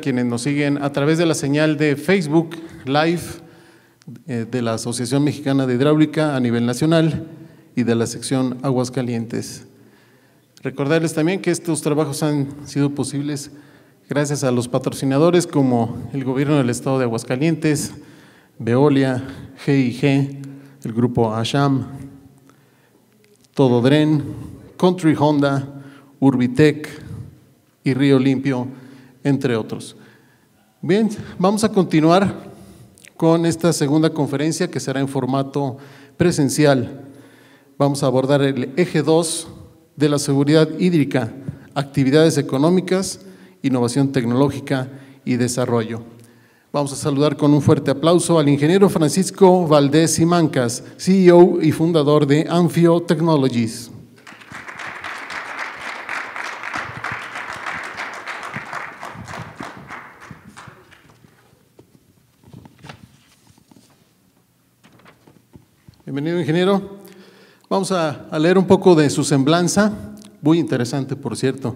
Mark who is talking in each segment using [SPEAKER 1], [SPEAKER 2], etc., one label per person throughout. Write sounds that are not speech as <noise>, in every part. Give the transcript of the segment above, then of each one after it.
[SPEAKER 1] quienes nos siguen a través de la señal de Facebook Live
[SPEAKER 2] eh, de la Asociación Mexicana de Hidráulica a nivel nacional y de la sección Aguascalientes. Recordarles también que estos trabajos han sido posibles gracias a los patrocinadores como el Gobierno del Estado de Aguascalientes, Veolia, GIG, el Grupo Asham, Dren, Country Honda, Urbitec y Río Limpio entre otros. Bien, vamos a continuar con esta segunda conferencia que será en formato presencial. Vamos a abordar el eje 2 de la seguridad hídrica, actividades económicas, innovación tecnológica y desarrollo. Vamos a saludar con un fuerte aplauso al ingeniero Francisco Valdés Simancas, CEO y fundador de Anfio Technologies. Bienvenido, ingeniero. Vamos a, leer un poco de su semblanza, muy interesante, por cierto.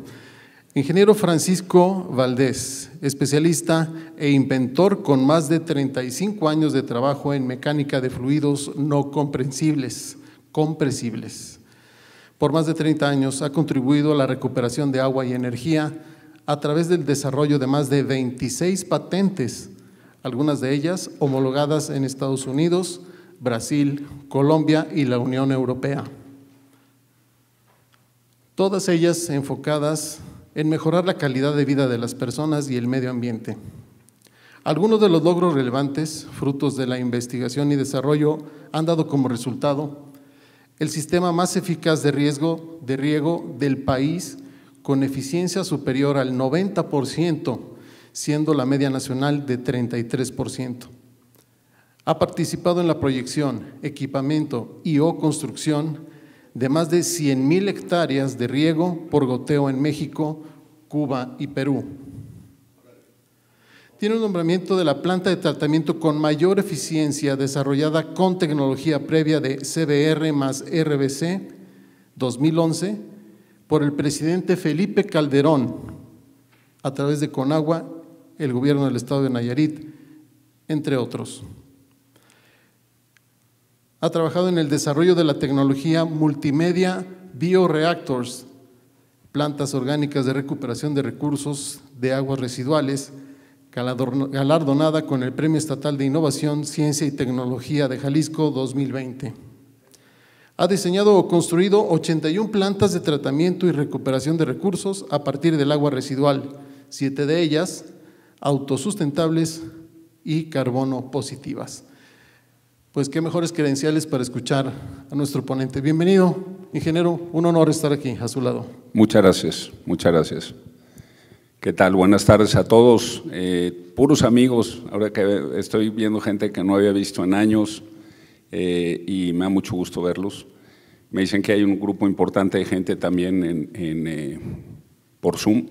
[SPEAKER 2] Ingeniero Francisco Valdés, especialista e inventor con más de 35 años de trabajo en mecánica de fluidos no comprensibles, compresibles. Por más de 30 años ha contribuido a la recuperación de agua y energía a través del desarrollo de más de 26 patentes, algunas de ellas homologadas en Estados Unidos, Brasil, Colombia y la Unión Europea. Todas ellas enfocadas en mejorar la calidad de vida de las personas y el medio ambiente. Algunos de los logros relevantes, frutos de la investigación y desarrollo, han dado como resultado el sistema más eficaz de, riesgo, de riego del país con eficiencia superior al 90%, siendo la media nacional de 33%. Ha participado en la proyección, equipamiento y o construcción de más de 100.000 hectáreas de riego por goteo en México, Cuba y Perú. Tiene un nombramiento de la planta de tratamiento con mayor eficiencia desarrollada con tecnología previa de CBR más RBC 2011 por el presidente Felipe Calderón a través de Conagua, el gobierno del estado de Nayarit, entre otros. Ha trabajado en el desarrollo de la tecnología multimedia bioreactors, plantas orgánicas de recuperación de recursos de aguas residuales, galardonada con el Premio Estatal de Innovación, Ciencia y Tecnología de Jalisco 2020. Ha diseñado o construido 81 plantas de tratamiento y recuperación de recursos a partir del agua residual, siete de ellas autosustentables y carbono positivas. Pues qué mejores credenciales para escuchar a nuestro ponente. Bienvenido, ingeniero. Un honor estar aquí a su lado.
[SPEAKER 3] Muchas gracias, muchas gracias. ¿Qué tal? Buenas tardes a todos. Eh, puros amigos, ahora que estoy viendo gente que no había visto en años eh, y me da mucho gusto verlos. Me dicen que hay un grupo importante de gente también en, eh, por Zoom,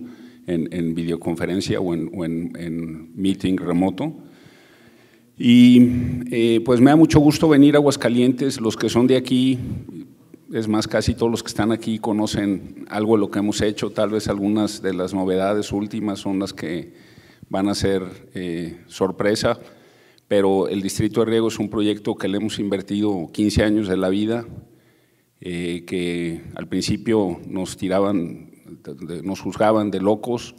[SPEAKER 3] en, videoconferencia o en meeting remoto. Y eh, pues me da mucho gusto venir a Aguascalientes, los que son de aquí, es más, casi todos los que están aquí conocen algo de lo que hemos hecho, tal vez algunas de las novedades últimas son las que van a ser eh, sorpresa, pero el Distrito de Riego es un proyecto que le hemos invertido 15 años de la vida, eh, que al principio nos tiraban, nos juzgaban de locos,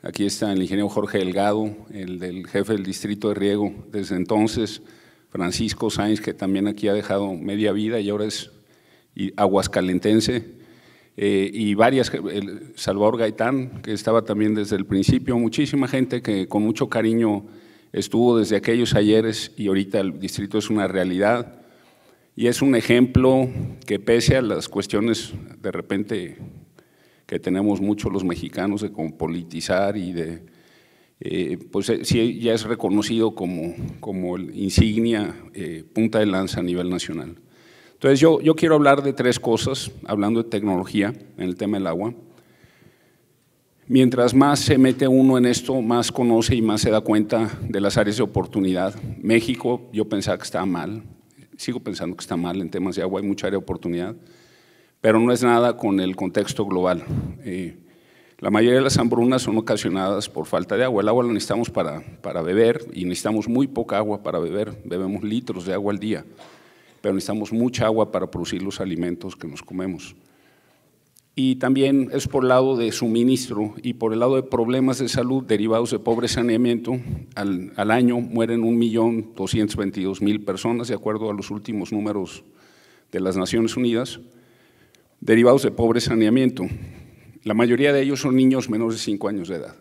[SPEAKER 3] Aquí está el ingeniero Jorge Delgado, el del jefe del distrito de riego desde entonces, Francisco Sáenz, que también aquí ha dejado media vida y ahora es aguascalentense, eh, y varias, Salvador Gaitán, que estaba también desde el principio, muchísima gente que con mucho cariño estuvo desde aquellos ayeres y ahorita el distrito es una realidad. Y es un ejemplo que pese a las cuestiones de repente que tenemos muchos los mexicanos de politizar y de, eh, pues eh, sí, ya es reconocido como, como el insignia eh, punta de lanza a nivel nacional. Entonces yo, yo quiero hablar de tres cosas, hablando de tecnología en el tema del agua. Mientras más se mete uno en esto, más conoce y más se da cuenta de las áreas de oportunidad. México, yo pensaba que estaba mal, sigo pensando que está mal en temas de agua, hay mucha área de oportunidad pero no es nada con el contexto global. Eh, la mayoría de las hambrunas son ocasionadas por falta de agua. El agua la necesitamos para, beber y necesitamos muy poca agua para beber. Bebemos litros de agua al día, pero necesitamos mucha agua para producir los alimentos que nos comemos. Y también es por el lado de suministro y por el lado de problemas de salud derivados de pobre saneamiento. Al, al año mueren 1.222.000 personas, de acuerdo a los últimos números de las Naciones Unidas derivados de pobre saneamiento. La mayoría de ellos son niños menores de 5 años de edad.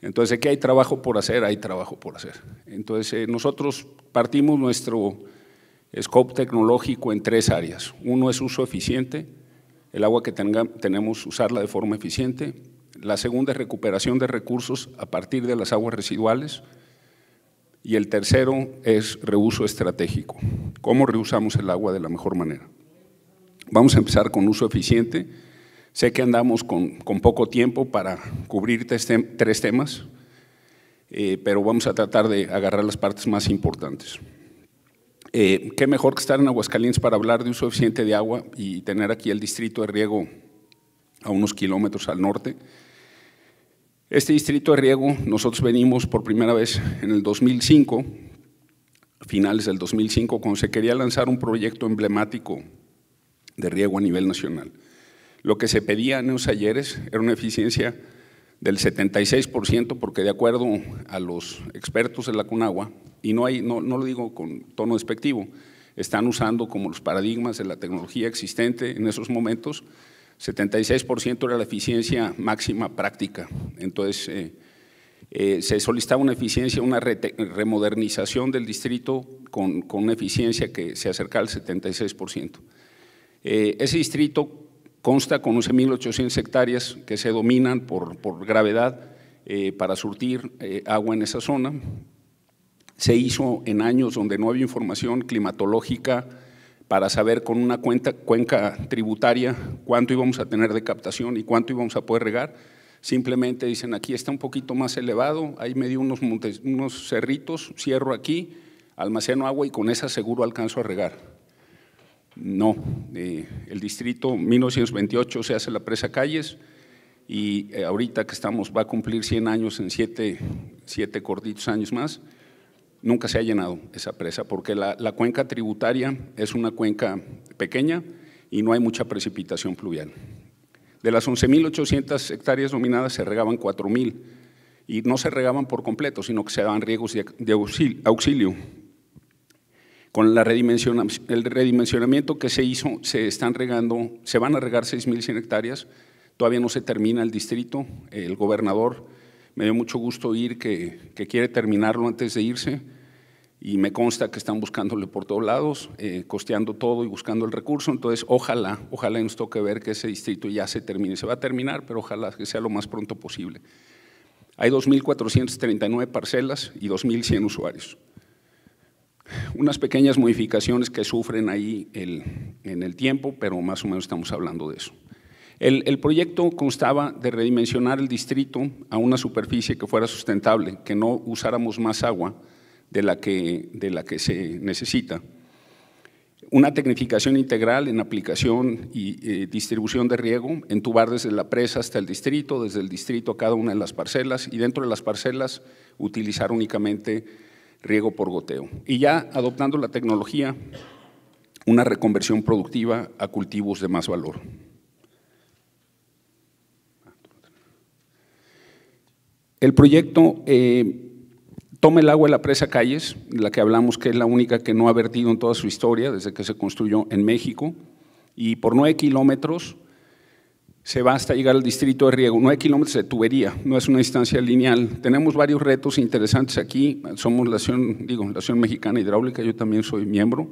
[SPEAKER 3] Entonces, ¿qué hay trabajo por hacer, hay trabajo por hacer. Entonces, eh, nosotros partimos nuestro scope tecnológico en tres áreas. Uno es uso eficiente, el agua que tenemos usarla de forma eficiente. La segunda es recuperación de recursos a partir de las aguas residuales. Y el tercero es reuso estratégico, cómo reusamos el agua de la mejor manera. Vamos a empezar con uso eficiente. Sé que andamos con, poco tiempo para cubrir tres, temas, eh, pero vamos a tratar de agarrar las partes más importantes. Eh, qué mejor que estar en Aguascalientes para hablar de uso eficiente de agua y tener aquí el distrito de riego a unos kilómetros al norte. Este distrito de riego, nosotros venimos por primera vez en el 2005, finales del 2005, cuando se quería lanzar un proyecto emblemático de riego a nivel nacional. Lo que se pedía en los ayeres era una eficiencia del 76%, porque de acuerdo a los expertos de la CUNAGUA, y no, hay, no, lo digo con tono despectivo, están usando como los paradigmas de la tecnología existente en esos momentos, 76% era la eficiencia máxima práctica. Entonces, eh, eh, se solicitaba una eficiencia, una remodernización del distrito con, con una eficiencia que se acercaba al 76%. Eh, ese distrito consta con 11.800 hectáreas que se dominan por, gravedad eh, para surtir eh, agua en esa zona. Se hizo en años donde no había información climatológica para saber con una cuenta, cuenca tributaria cuánto íbamos a tener de captación y cuánto íbamos a poder regar. Simplemente dicen, aquí está un poquito más elevado, ahí me unos cerritos, cierro aquí, almaceno agua y con esa seguro alcanzo a regar no, eh, el distrito 1928 se hace la presa Calles y eh, ahorita que estamos va a cumplir 100 años en 7 siete, siete cortitos años más, nunca se ha llenado esa presa porque la, cuenca tributaria es una cuenca pequeña y no hay mucha precipitación pluvial. De las 11.800 hectáreas dominadas se regaban 4.000 y no se regaban por completo, sino que se daban riegos de auxilio, con el redimensionamiento que se hizo, se están regando, se van a regar 6.100 hectáreas, todavía no se termina el distrito, el gobernador me dio mucho gusto oír que, quiere terminarlo antes de irse y me consta que están buscándole por todos lados, eh, costeando todo y buscando el recurso, entonces ojalá, ojalá nos toque ver que ese distrito ya se termine, se va a terminar, pero ojalá que sea lo más pronto posible. Hay 2.439 parcelas y 2.100 usuarios unas pequeñas modificaciones que sufren ahí el, en el tiempo, pero más o menos estamos hablando de eso. El, el, proyecto constaba de redimensionar el distrito a una superficie que fuera sustentable, que no usáramos más agua de la que, de la que se necesita. Una tecnificación integral en aplicación y eh, distribución de riego, entubar desde la presa hasta el distrito, desde el distrito a cada una de las parcelas y dentro de las parcelas utilizar únicamente riego por goteo. Y ya adoptando la tecnología, una reconversión productiva a cultivos de más valor. El proyecto eh, toma el agua de la presa Calles, la que hablamos que es la única que no ha vertido en toda su historia desde que se construyó en México, y por nueve kilómetros se va hasta llegar al distrito de riego. No hay kilómetros de tubería, no es una distancia lineal. Tenemos varios retos interesantes aquí. Somos la Asociación Mexicana Hidráulica, yo también soy miembro.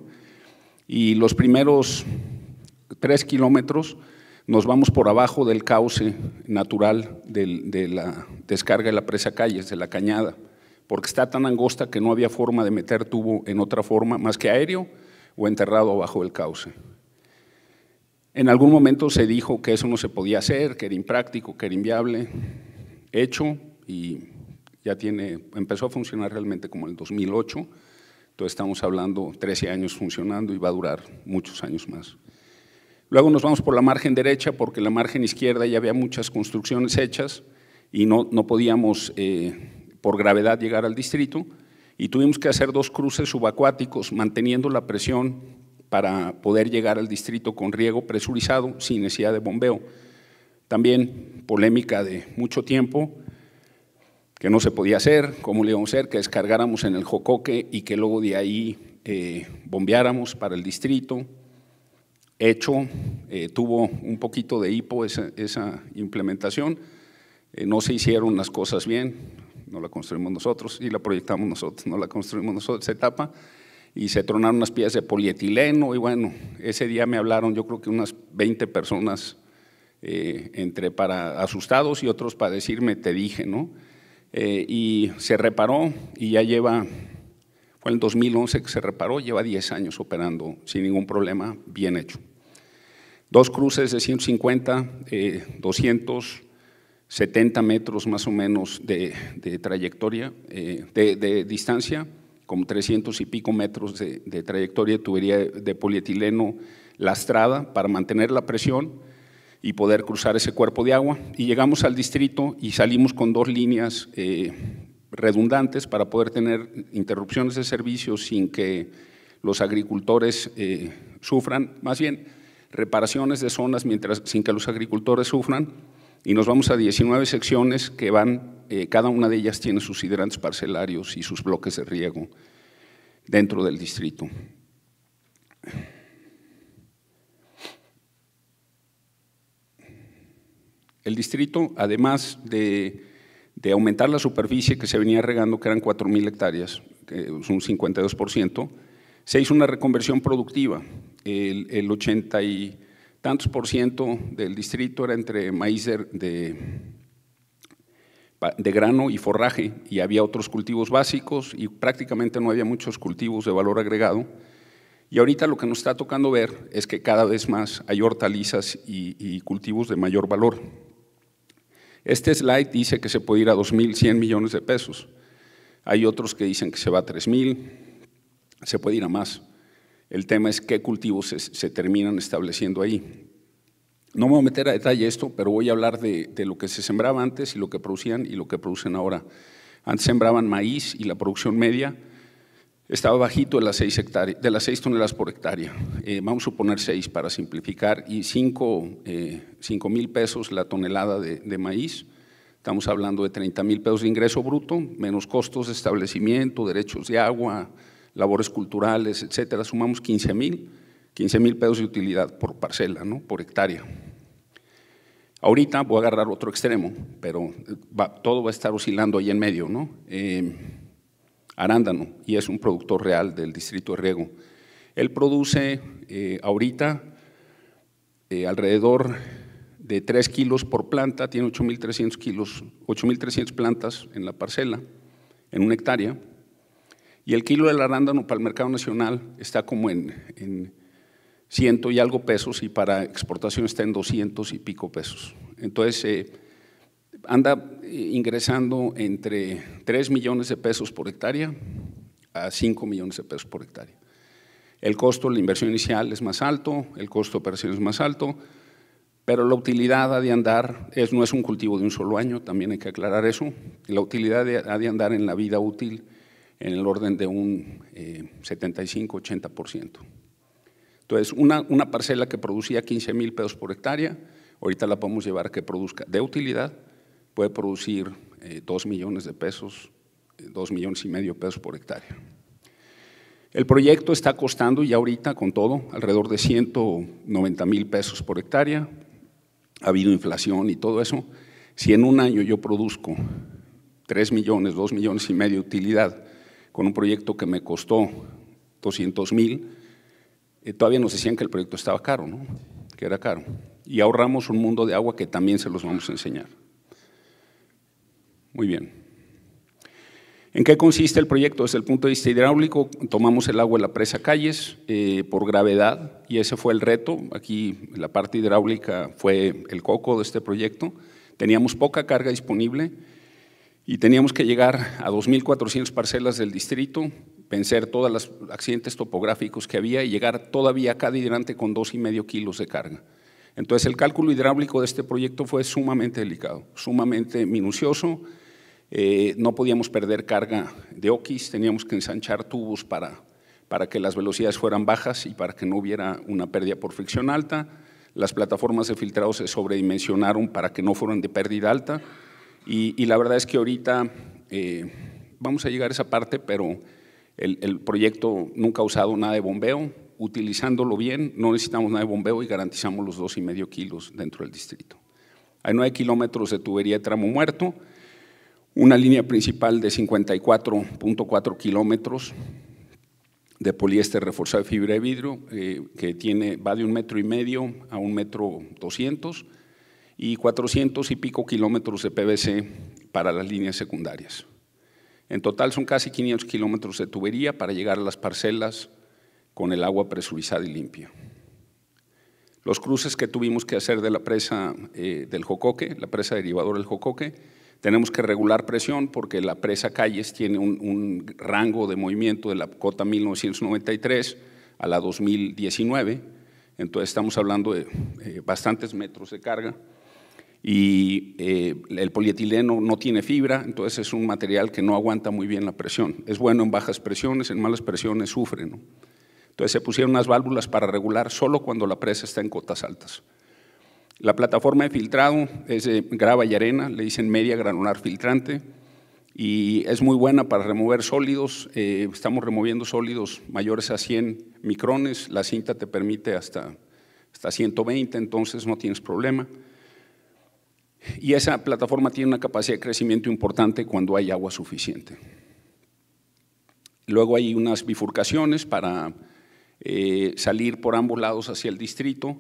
[SPEAKER 3] Y los primeros tres kilómetros nos vamos por abajo del cauce natural de la descarga de la presa Calles, de la cañada, porque está tan angosta que no había forma de meter tubo en otra forma más que aéreo o enterrado abajo del cauce. En algún momento se dijo que eso no se podía hacer, que era impráctico, que era inviable. Hecho y ya tiene, empezó a funcionar realmente como en el 2008. Entonces estamos hablando 13 años funcionando y va a durar muchos años más. Luego nos vamos por la margen derecha porque la margen izquierda ya había muchas construcciones hechas y no, no podíamos eh, por gravedad llegar al distrito y tuvimos que hacer dos cruces subacuáticos manteniendo la presión para poder llegar al distrito con riego presurizado sin necesidad de bombeo. También polémica de mucho tiempo, que no se podía hacer, cómo le íbamos a hacer, que descargáramos en el Jocoque y que luego de ahí eh, bombeáramos para el distrito. Hecho, eh, tuvo un poquito de hipo esa, implementación, eh, no se hicieron las cosas bien, no la construimos nosotros y la proyectamos nosotros, no la construimos nosotros, esa etapa, y se tronaron unas piezas de polietileno y bueno, ese día me hablaron yo creo que unas 20 personas, eh, entre para asustados y otros para decirme, te dije, ¿no? Eh, y se reparó y ya lleva, fue en 2011 que se reparó, lleva 10 años operando sin ningún problema, bien hecho. Dos cruces de 150, 270 eh, metros más o menos de, trayectoria, de distancia como 300 y pico metros de, trayectoria de tubería de, polietileno lastrada para mantener la presión y poder cruzar ese cuerpo de agua. Y llegamos al distrito y salimos con dos líneas eh, redundantes para poder tener interrupciones de servicio sin que los agricultores eh, sufran, más bien reparaciones de zonas mientras, sin que los agricultores sufran. Y nos vamos a 19 secciones que van eh, cada una de ellas tiene sus hidrantes parcelarios y sus bloques de riego dentro del distrito. El distrito, además de, aumentar la superficie que se venía regando, que eran 4.000 hectáreas, que es un 52%, se hizo una reconversión productiva. El, ochenta 80 y tantos por ciento del distrito era entre maíz de de grano y forraje y había otros cultivos básicos y prácticamente no había muchos cultivos de valor agregado. Y ahorita lo que nos está tocando ver es que cada vez más hay hortalizas y, cultivos de mayor valor. Este slide dice que se puede ir a 2.100 millones de pesos. Hay otros que dicen que se va a 3.000, se puede ir a más. El tema es qué cultivos se terminan estableciendo ahí. No me voy a meter a detalle esto, pero voy a hablar de, lo que se sembraba antes y lo que producían y lo que producen ahora. Antes sembraban maíz y la producción media estaba bajito de las de las seis toneladas por hectárea. Eh, vamos a suponer seis para simplificar y cinco eh, mil pesos la tonelada de, maíz. Estamos hablando de 30 mil pesos de ingreso bruto, menos costos de establecimiento, derechos de agua, labores culturales, etcétera. Sumamos 15 mil 15 mil pesos de utilidad por parcela, ¿no? por hectárea. Ahorita voy a agarrar otro extremo, pero eh, todo va a estar oscilando ahí en medio. ¿no? Eh, arándano, y es un productor real del distrito de riego. Él produce eh, ahorita alrededor de 3 kilos por planta, tiene 8.300 kilos, 8.300 plantas en la parcela, en una hectárea. Y el kilo del arándano para el mercado nacional está como en ciento y algo pesos y para exportación está en 200 y pico pesos. Entonces, eh, anda eh, ingresando entre 3 millones de pesos por hectárea a 5 millones de pesos por hectárea. El costo de la inversión inicial es más alto, el costo de operación es más alto, pero la utilidad ha de andar, no es un cultivo de un solo año, también hay que aclarar eso, la utilidad ha de andar en la vida útil en el orden de un 75-80%. Eh, entonces, una, parcela que producía 15 mil pesos por hectárea, ahorita la podemos llevar a que produzca de utilidad, puede producir eh, dos 2 millones de pesos, 2 eh, millones y medio de pesos por hectárea. El proyecto está costando ya ahorita con todo alrededor de 190 mil pesos por hectárea, ha habido inflación y todo eso. Si en un año yo produzco 3 millones, 2 millones y medio de utilidad con un proyecto que me costó 200 mil, eh, todavía nos decían que el proyecto estaba caro, ¿no? que era caro. Y ahorramos un mundo de agua que también se los vamos a enseñar. Muy bien. ¿En qué consiste el proyecto? Desde el punto de vista hidráulico, tomamos el agua de la presa Calles eh, por gravedad y ese fue el reto. Aquí la parte hidráulica fue el coco de este proyecto. Teníamos poca carga disponible y teníamos que llegar a 2.400 parcelas del distrito vencer todos los accidentes topográficos que había y llegar todavía a cada hidrante con dos y medio kilos de carga. Entonces el cálculo hidráulico de este proyecto fue sumamente delicado, sumamente minucioso. Eh, no podíamos perder carga de oquis, teníamos que ensanchar tubos para, para que las velocidades fueran bajas y para que no hubiera una pérdida por fricción alta. Las plataformas de filtrado se sobredimensionaron para que no fueran de pérdida alta. Y, la verdad es que ahorita eh, vamos a llegar a esa parte, pero el, proyecto nunca ha usado nada de bombeo, utilizándolo bien, no necesitamos nada de bombeo y garantizamos los dos y medio kilos dentro del distrito. Hay nueve kilómetros de tubería de tramo muerto, una línea principal de 54.4 kilómetros de poliéster reforzado de fibra de vidrio eh, que tiene, va de un metro y medio a un metro 200 y 400 y pico kilómetros de PVC para las líneas secundarias. En total son casi 500 kilómetros de tubería para llegar a las parcelas con el agua presurizada y limpia. Los cruces que tuvimos que hacer de la presa eh, del Jocoque, la presa derivadora del Jocoque, tenemos que regular presión porque la presa Calles tiene un, rango de movimiento de la cota 1993 a la 2019, entonces estamos hablando de eh, bastantes metros de carga y eh, el polietileno no tiene fibra, entonces es un material que no aguanta muy bien la presión. Es bueno en bajas presiones, en malas presiones sufre. Entonces se pusieron unas válvulas para regular solo cuando la presa está en cotas altas. La plataforma de filtrado es de grava y arena, le dicen media granular filtrante, y es muy buena para remover sólidos. Eh, estamos removiendo sólidos mayores a 100 micrones, la cinta te permite hasta, hasta 120, entonces no tienes problema. Y esa plataforma tiene una capacidad de crecimiento importante cuando hay agua suficiente. Luego hay unas bifurcaciones para eh, salir por ambos lados hacia el distrito.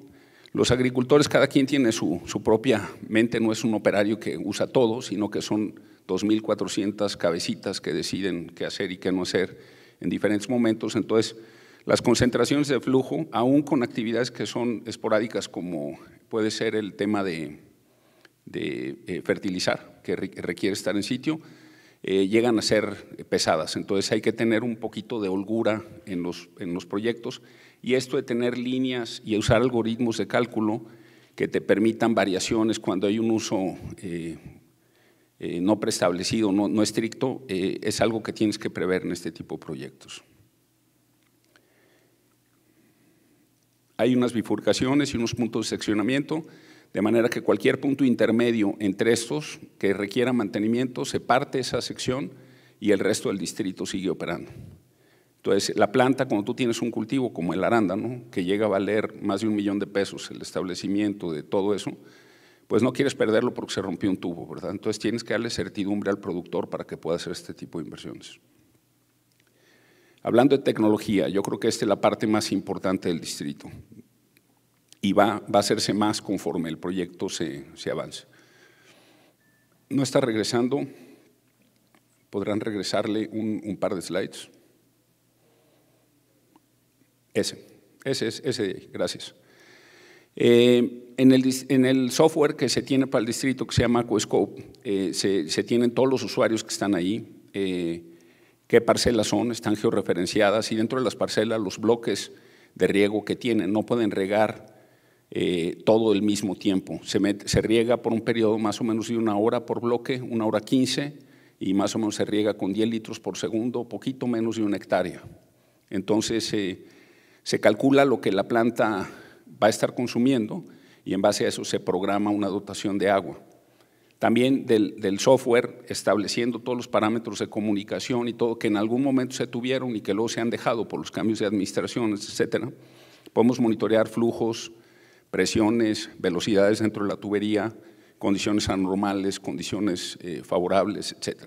[SPEAKER 3] Los agricultores, cada quien tiene su, su propia mente, no es un operario que usa todo, sino que son 2.400 cabecitas que deciden qué hacer y qué no hacer en diferentes momentos. Entonces, las concentraciones de flujo, aún con actividades que son esporádicas, como puede ser el tema de de eh, fertilizar, que requiere estar en sitio, eh, llegan a ser pesadas. Entonces hay que tener un poquito de holgura en los, proyectos y esto de tener líneas y usar algoritmos de cálculo que te permitan variaciones cuando hay un uso eh, no preestablecido, no, no estricto, es algo que tienes que prever en este tipo de proyectos. Hay unas bifurcaciones y unos puntos de seccionamiento de manera que cualquier punto intermedio entre estos que requiera mantenimiento se parte esa sección y el resto del distrito sigue operando. Entonces, la planta, cuando tú tienes un cultivo como el arándano, que llega a valer más de un millón de pesos el establecimiento de todo eso, pues no quieres perderlo porque se rompió un tubo, ¿verdad? Entonces tienes que darle certidumbre al productor para que pueda hacer este tipo de inversiones. Hablando de tecnología, yo creo que esta es la parte más importante del distrito y va, a hacerse más conforme el proyecto se, se avance. No está regresando, podrán regresarle un, par de slides. Ese, ese es, ese, gracias. Eh, en, el, el, software que se tiene para el distrito que se llama CoScope, eh, se, tienen todos los usuarios que están ahí, eh, qué parcelas son, están georreferenciadas y dentro de las parcelas los bloques de riego que tienen, no pueden regar eh, todo el mismo tiempo. Se, riega por un periodo más o menos de una hora por bloque, una hora quince, y más o menos se riega con 10 litros por segundo, poquito menos de una hectárea. Entonces eh, se calcula lo que la planta va a estar consumiendo y en base a eso se programa una dotación de agua. También del, software estableciendo todos los parámetros de comunicación y todo que en algún momento se tuvieron y que luego se han dejado por los cambios de administraciones, etcétera. Podemos monitorear flujos, presiones, velocidades dentro de la tubería, condiciones anormales, condiciones eh, favorables, etc.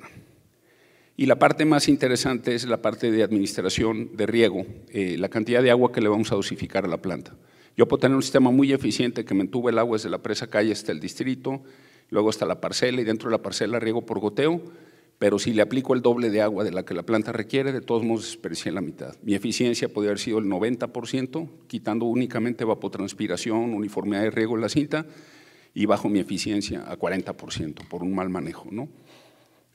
[SPEAKER 3] Y la parte más interesante es la parte de administración de riego, eh, la cantidad de agua que le vamos a dosificar a la planta. Yo puedo tener un sistema muy eficiente que me el agua desde la presa calle hasta el distrito, luego hasta la parcela y dentro de la parcela riego por goteo, pero si le aplico el doble de agua de la que la planta requiere, de todos modos desperdicié la mitad. Mi eficiencia podría haber sido el 90%, quitando únicamente evapotranspiración, uniformidad de riego en la cinta, y bajo mi eficiencia a 40% por un mal manejo. ¿no?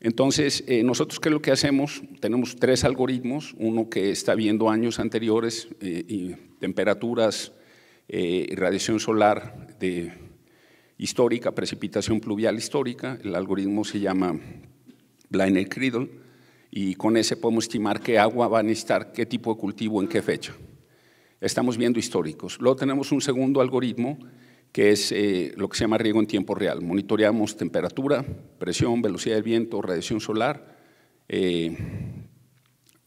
[SPEAKER 3] Entonces, eh, nosotros qué es lo que hacemos? Tenemos tres algoritmos, uno que está viendo años anteriores eh, temperaturas, eh, radiación solar de histórica, precipitación pluvial histórica, el algoritmo se llama Blinded Criddle y con ese podemos estimar qué agua va a necesitar, qué tipo de cultivo, en qué fecha. Estamos viendo históricos. Luego tenemos un segundo algoritmo que es eh, lo que se llama riego en tiempo real. Monitoreamos temperatura, presión, velocidad del viento, radiación solar eh,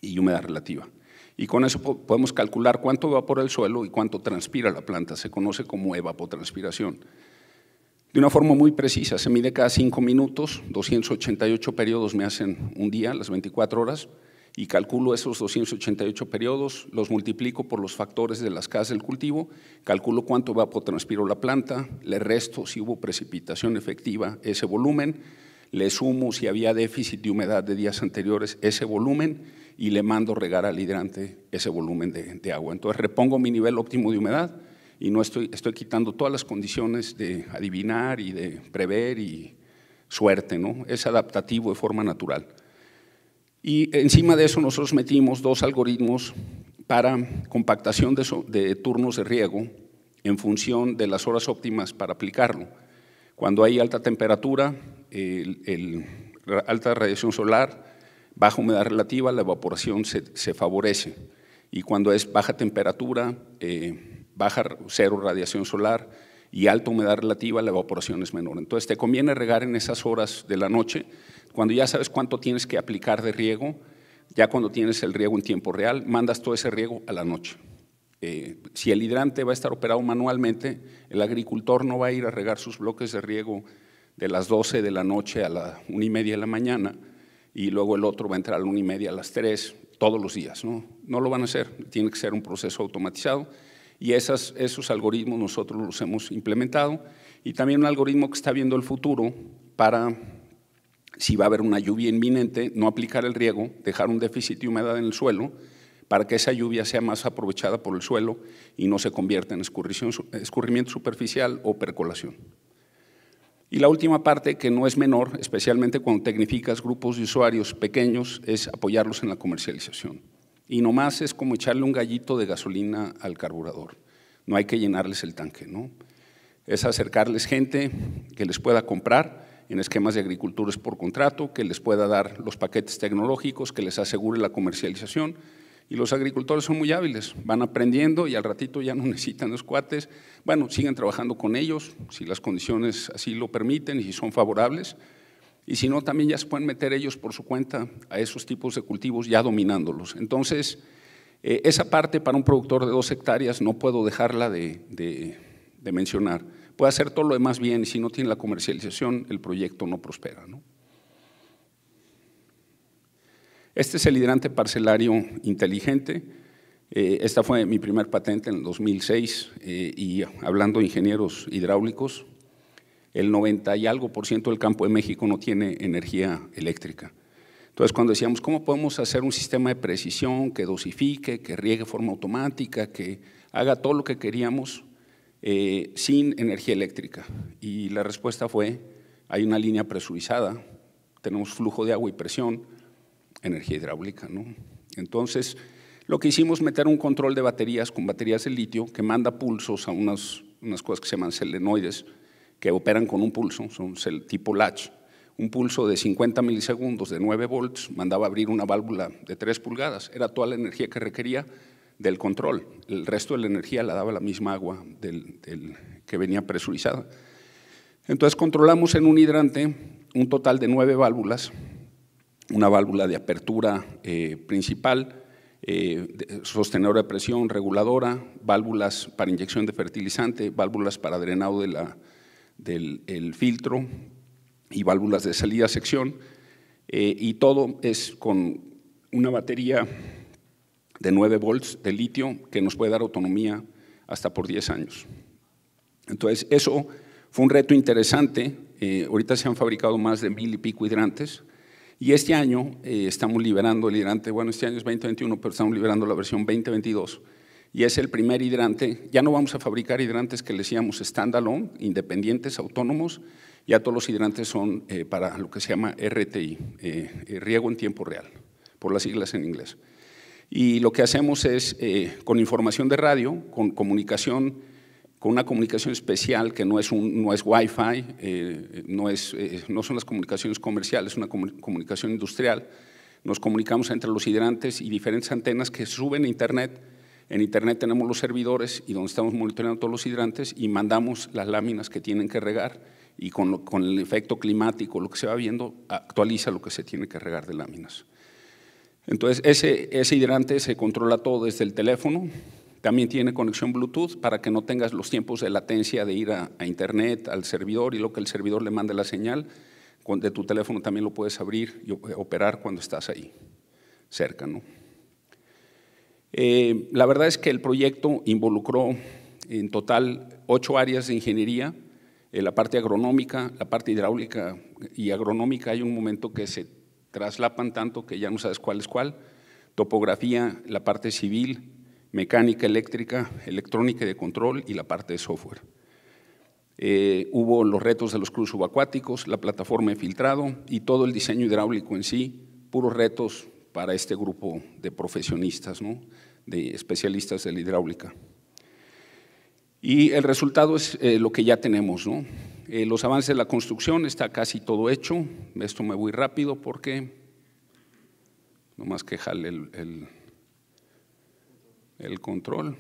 [SPEAKER 3] y humedad relativa. Y con eso podemos calcular cuánto evapora el suelo y cuánto transpira la planta. Se conoce como evapotranspiración de una forma muy precisa. Se mide cada cinco minutos, 288 periodos me hacen un día, las 24 horas, y calculo esos 288 periodos, los multiplico por los factores de las casas del cultivo, calculo cuánto evapotranspiro la planta, le resto si hubo precipitación efectiva ese volumen, le sumo si había déficit de humedad de días anteriores ese volumen y le mando regar al hidrante ese volumen de agua. Entonces repongo mi nivel óptimo de humedad, y no estoy, estoy quitando todas las condiciones de adivinar y de prever y suerte, ¿no? Es adaptativo de forma natural. Y encima de eso nosotros metimos dos algoritmos para compactación de, turnos de riego en función de las horas óptimas para aplicarlo. Cuando hay alta temperatura, el, alta radiación solar, baja humedad relativa, la evaporación se, favorece. Y cuando es baja temperatura, eh, baja cero radiación solar y alta humedad relativa, la evaporación es menor. Entonces te conviene regar en esas horas de la noche, cuando ya sabes cuánto tienes que aplicar de riego, ya cuando tienes el riego en tiempo real, mandas todo ese riego a la noche. Eh, si el hidrante va a estar operado manualmente, el agricultor no va a ir a regar sus bloques de riego de las 12 de la noche a la 1 y media de la mañana y luego el otro va a entrar a la 1 y media a las 3 todos los días. No, no lo van a hacer, tiene que ser un proceso automatizado y esos algoritmos nosotros los hemos implementado. Y también un algoritmo que está viendo el futuro para, si va a haber una lluvia inminente, no aplicar el riego, dejar un déficit de humedad en el suelo para que esa lluvia sea más aprovechada por el suelo y no se convierta en escurrimiento superficial o percolación. Y la última parte, que no es menor, especialmente cuando tecnificas grupos de usuarios pequeños, es apoyarlos en la comercialización. Y no más es como echarle un gallito de gasolina al carburador. No hay que llenarles el tanque, ¿no? Es acercarles gente que les pueda comprar en esquemas de agricultores por contrato, que les pueda dar los paquetes tecnológicos, que les asegure la comercialización. Y los agricultores son muy hábiles, van aprendiendo y al ratito ya no <laughs> necesitan los cuates. Bueno, siguen trabajando con ellos, si las condiciones así lo permiten y si son favorables. Y si no, también ya se pueden meter ellos por su cuenta a esos tipos de cultivos ya dominándolos. Entonces, eh, esa parte para un productor de dos hectáreas no puedo dejarla de, mencionar. Puede hacer todo lo demás bien y si no tiene la comercialización, el proyecto no prospera. Este es el hidrante parcelario inteligente. Eh, esta fue mi primer patente en el 2006 eh, y hablando de ingenieros hidráulicos, el 90 y algo por ciento del campo de México no tiene energía eléctrica. Entonces, cuando decíamos, ¿cómo podemos hacer un sistema de precisión que dosifique, que riegue de forma automática, que haga todo lo que queríamos eh, sin energía eléctrica? Y la respuesta fue, hay una línea presurizada, tenemos flujo de agua y presión, energía hidráulica. ¿no? Entonces, lo que hicimos meter un control de baterías con baterías de litio que manda pulsos a unas, unas cosas que se llaman selenoides, que operan con un pulso, son el tipo latch. Un pulso de 50 milisegundos de 9 volts mandaba abrir una válvula de 3 pulgadas. Era toda la energía que requería del control. El resto de la energía la daba la misma agua que venía presurizada. Entonces controlamos en un hidrante un total de 9 válvulas, una válvula de apertura eh, principal, eh, sostenedora de presión reguladora, válvulas para inyección de fertilizante, válvulas para drenado de la del filtro y válvulas de salida sección, eh, y todo es con una batería de 9 volts de litio que nos puede dar autonomía hasta por 10 años. Entonces, eso fue un reto interesante. Eh, ahorita se han fabricado más de mil y pico hidrantes. Y este año eh, estamos liberando el hidrante, bueno, este año es 2021, pero estamos liberando la versión 2022 y es el primer hidrante. Ya no vamos a fabricar hidrantes que le decíamos standalone, independientes, autónomos, ya todos los hidrantes son eh, para lo que se llama RTI, eh, eh, riego en tiempo real, por las siglas en inglés. Y lo que hacemos es, eh, con información de radio, con comunicación, con una comunicación especial que no es, un, no es Wi-Fi, no, es, no son las comunicaciones comerciales, es una comunicación industrial. Nos comunicamos entre los hidrantes y diferentes antenas que suben a Internet en Internet tenemos los servidores y donde estamos monitoreando todos los hidrantes y mandamos las láminas que tienen que regar y con, el efecto climático, lo que se va viendo, actualiza lo que se tiene que regar de láminas. Entonces, ese, hidrante se controla todo desde el teléfono, también tiene conexión Bluetooth para que no tengas los tiempos de latencia de ir a, internet, al servidor y lo que el servidor le mande la señal. De tu teléfono también lo puedes abrir y operar cuando estás ahí, cerca, ¿no? Eh, la verdad es que el proyecto involucró en total ocho áreas de ingeniería, eh, la parte agronómica, la parte hidráulica y agronómica, hay un momento que se traslapan tanto que ya no sabes cuál es cuál, topografía, la parte civil, mecánica, eléctrica, electrónica y de control y la parte de software. Eh, hubo los retos de los cruces subacuáticos, la plataforma de filtrado y todo el diseño hidráulico en sí, puros retos para este grupo de profesionistas, de especialistas de la hidráulica. Y el resultado es eh, lo que ya tenemos. Eh, los avances de la construcción está casi todo hecho. Esto me voy rápido porque más que jale el, control.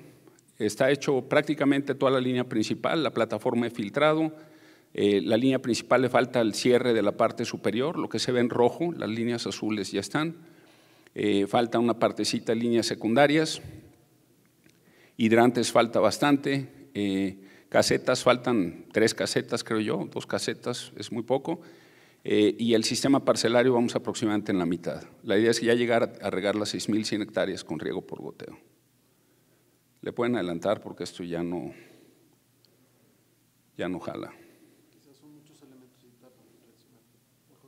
[SPEAKER 3] Está hecho prácticamente toda la línea principal, la plataforma de filtrado, eh, la línea principal le falta el cierre de la parte superior, lo que se ve en rojo, las líneas azules ya están. Eh, falta una partecita líneas secundarias, hidrantes falta bastante, eh, casetas faltan tres casetas creo yo, dos casetas es muy poco, eh, y el sistema parcelario vamos aproximadamente en la mitad. La idea es ya llegar a, regar las 6.100 hectáreas con riego por goteo. Le pueden adelantar porque esto ya no, ya no jala.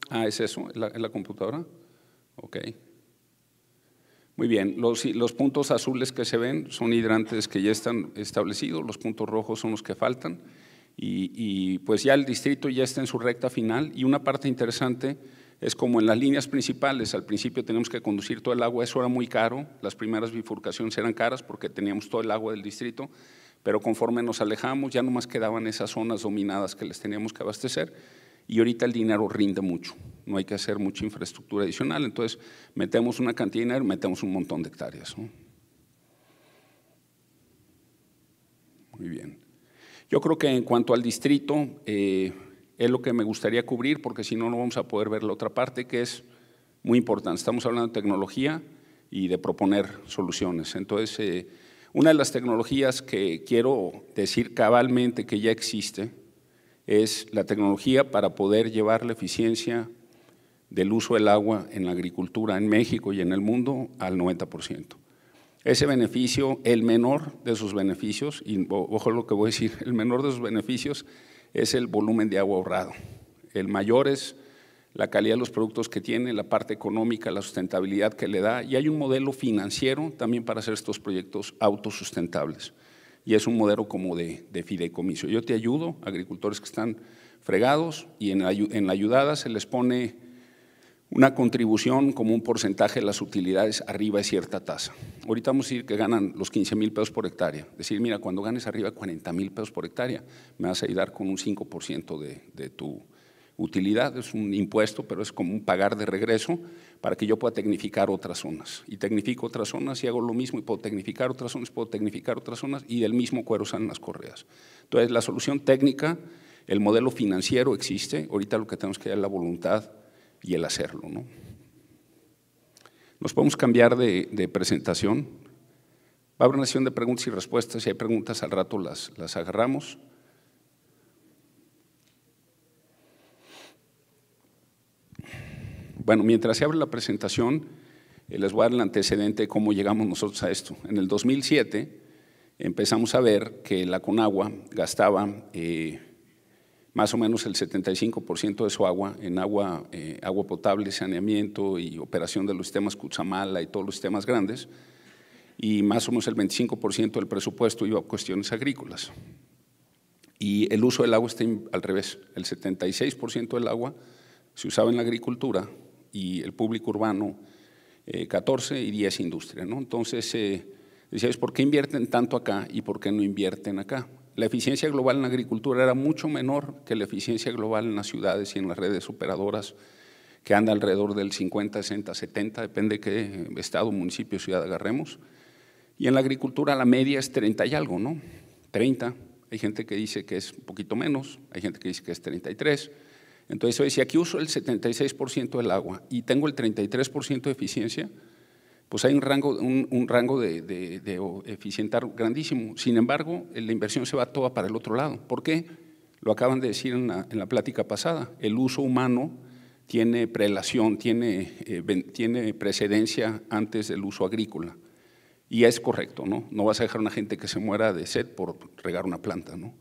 [SPEAKER 3] Ah, ¿es eso? ¿Es la, la computadora? Ok. Muy bien, los, puntos azules que se ven son hidrantes que ya están establecidos, los puntos rojos son los que faltan y, pues ya el distrito ya está en su recta final y una parte interesante es como en las líneas principales, al principio tenemos que conducir todo el agua, eso era muy caro, las primeras bifurcaciones eran caras porque teníamos todo el agua del distrito, pero conforme nos alejamos ya no más quedaban esas zonas dominadas que les teníamos que abastecer y ahorita el dinero rinde mucho, no hay que hacer mucha infraestructura adicional, entonces metemos una cantidad de dinero, metemos un montón de hectáreas. Muy bien. Yo creo que en cuanto al distrito, eh, es lo que me gustaría cubrir, porque si no, no vamos a poder ver la otra parte, que es muy importante. Estamos hablando de tecnología y de proponer soluciones. Entonces, eh, una de las tecnologías que quiero decir cabalmente que ya existe es la tecnología para poder llevar la eficiencia del uso del agua en la agricultura en México y en el mundo al 90%. Ese beneficio, el menor de sus beneficios, y ojo lo que voy a decir, <laughs> el menor de sus beneficios es el volumen de agua ahorrado. El mayor es la calidad de los productos que tiene, la parte económica, la sustentabilidad que le da, y hay un modelo financiero también para hacer estos proyectos autosustentables y es un modelo como de, de fideicomiso. Yo te ayudo, agricultores que están fregados, y en la, ayudada se les pone una contribución como un porcentaje de las utilidades arriba de cierta tasa. Ahorita vamos a decir que ganan los 15 mil pesos por hectárea. Decir, mira, cuando ganes arriba de 40 mil pesos por hectárea, me vas a ayudar con un 5% de, de tu utilidad. Es un impuesto, pero es como un pagar de regreso para que yo pueda tecnificar otras zonas. Y tecnifico otras zonas y hago lo mismo y puedo tecnificar otras zonas, puedo tecnificar otras zonas y del mismo cuero salen las correas. Entonces, la solución técnica, el modelo financiero existe, ahorita lo que tenemos que dar es la voluntad y el hacerlo. ¿no? Nos podemos cambiar de, presentación. Va a haber una sesión de preguntas y respuestas. Si hay preguntas, al rato las, las agarramos. Bueno, mientras se abre la presentación, eh, les voy a dar el antecedente de cómo llegamos nosotros a esto. En el 2007 empezamos a ver que la Conagua gastaba eh, más o menos el 75% de su agua en agua, eh, agua potable, saneamiento y operación de los sistemas Cuchamala y todos los sistemas grandes, y más o menos el 25% del presupuesto iba a cuestiones agrícolas. Y el uso del agua está al revés, el 76% del agua se usaba en la agricultura, y el público urbano 14 eh, y 10 industria. ¿no? Entonces, eh, ¿por qué invierten tanto acá y por qué no invierten acá? La eficiencia global en la agricultura era mucho menor que la eficiencia global en las ciudades y en las redes operadoras, que anda alrededor del 50, 60, 70, depende qué eh, estado, municipio, ciudad agarremos. Y en la agricultura la media es 30 y algo, ¿no? 30. Hay gente que dice que es un poquito menos, hay gente que dice que es 33. Entonces, si aquí uso el 76% del agua y tengo el 33% de eficiencia, pues hay un rango, un, rango de, eficientar grandísimo. Sin embargo, la inversión se va toda para el otro lado. ¿Por qué? Lo acaban de decir en la, plática pasada. El uso humano tiene prelación, tiene, eh, tiene precedencia antes del uso agrícola. Y es correcto, ¿no? No vas a dejar a una gente que se muera de sed por regar una planta, ¿no?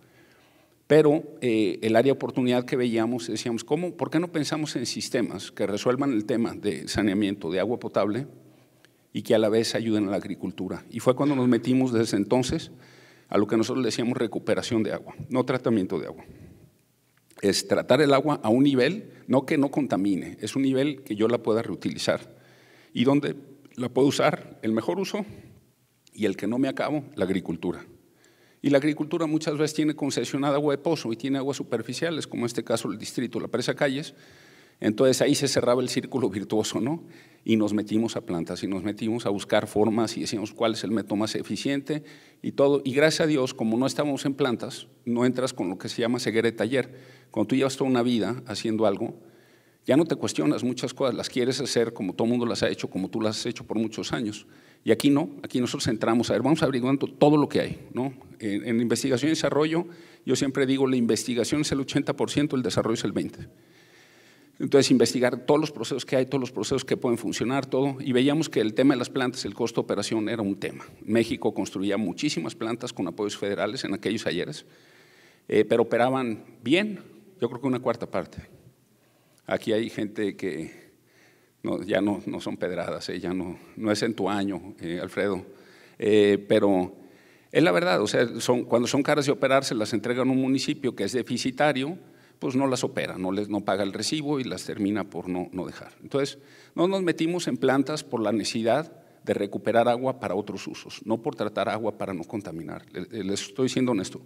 [SPEAKER 3] Pero eh, el área de oportunidad que veíamos, decíamos, ¿cómo, ¿por qué no pensamos en sistemas que resuelvan el tema de saneamiento de agua potable y que a la vez ayuden a la agricultura? Y fue cuando nos metimos desde entonces a lo que nosotros decíamos recuperación de agua, no tratamiento de agua. Es tratar el agua a un nivel, no que no contamine, es un nivel que yo la pueda reutilizar y donde la puedo usar el mejor uso y el que no me acabo, la agricultura. Y la agricultura muchas veces tiene concesionada agua de pozo y tiene aguas superficiales, como en este caso el distrito, la presa Calles. Entonces ahí se cerraba el círculo virtuoso, ¿no? Y nos metimos a plantas y nos metimos a buscar formas y decíamos cuál es el método más eficiente y todo. Y gracias a Dios, como no estamos en plantas, no entras con lo que se llama ceguera de taller. Cuando tú llevas toda una vida haciendo algo, ya no te cuestionas muchas cosas, las quieres hacer como todo mundo las ha hecho, como tú las has hecho por muchos años. Y aquí no, aquí nosotros entramos, a ver, vamos averiguando todo lo que hay. ¿no? En, investigación y desarrollo, yo siempre digo, la investigación es el 80%, el desarrollo es el 20%. Entonces, investigar todos los procesos que hay, todos los procesos que pueden funcionar, todo. Y veíamos que el tema de las plantas, el costo de operación era un tema. México construía muchísimas plantas con apoyos federales en aquellos ayeres, eh, pero operaban bien, yo creo que una cuarta parte. Aquí hay gente que ya no, son pedradas, eh, ya no, no es en tu año, eh, Alfredo. Eh, pero es la verdad, o sea, cuando son caras de operar, se las entregan a un municipio que es deficitario, pues no las opera, no, les, no paga el recibo y las termina por no, dejar. Entonces, no nos metimos en plantas por la necesidad de recuperar agua para otros usos, no por tratar agua para no contaminar. Les estoy siendo honesto.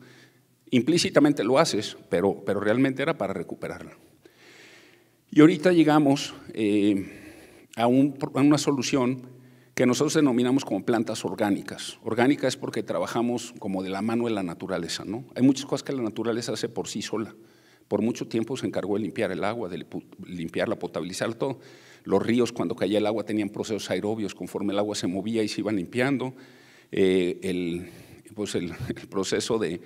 [SPEAKER 3] Implícitamente lo haces, pero, pero realmente era para recuperarla. Y ahorita llegamos a, una solución que nosotros denominamos como plantas orgánicas. Orgánica es porque trabajamos como de la mano de la naturaleza, ¿no? Hay muchas cosas que la naturaleza hace por sí sola. Por mucho tiempo se encargó de limpiar el agua, de limpiarla, potabilizar todo. Los ríos cuando caía el agua tenían procesos aerobios, conforme el agua se movía y se iba limpiando. Eh, pues, el, proceso de,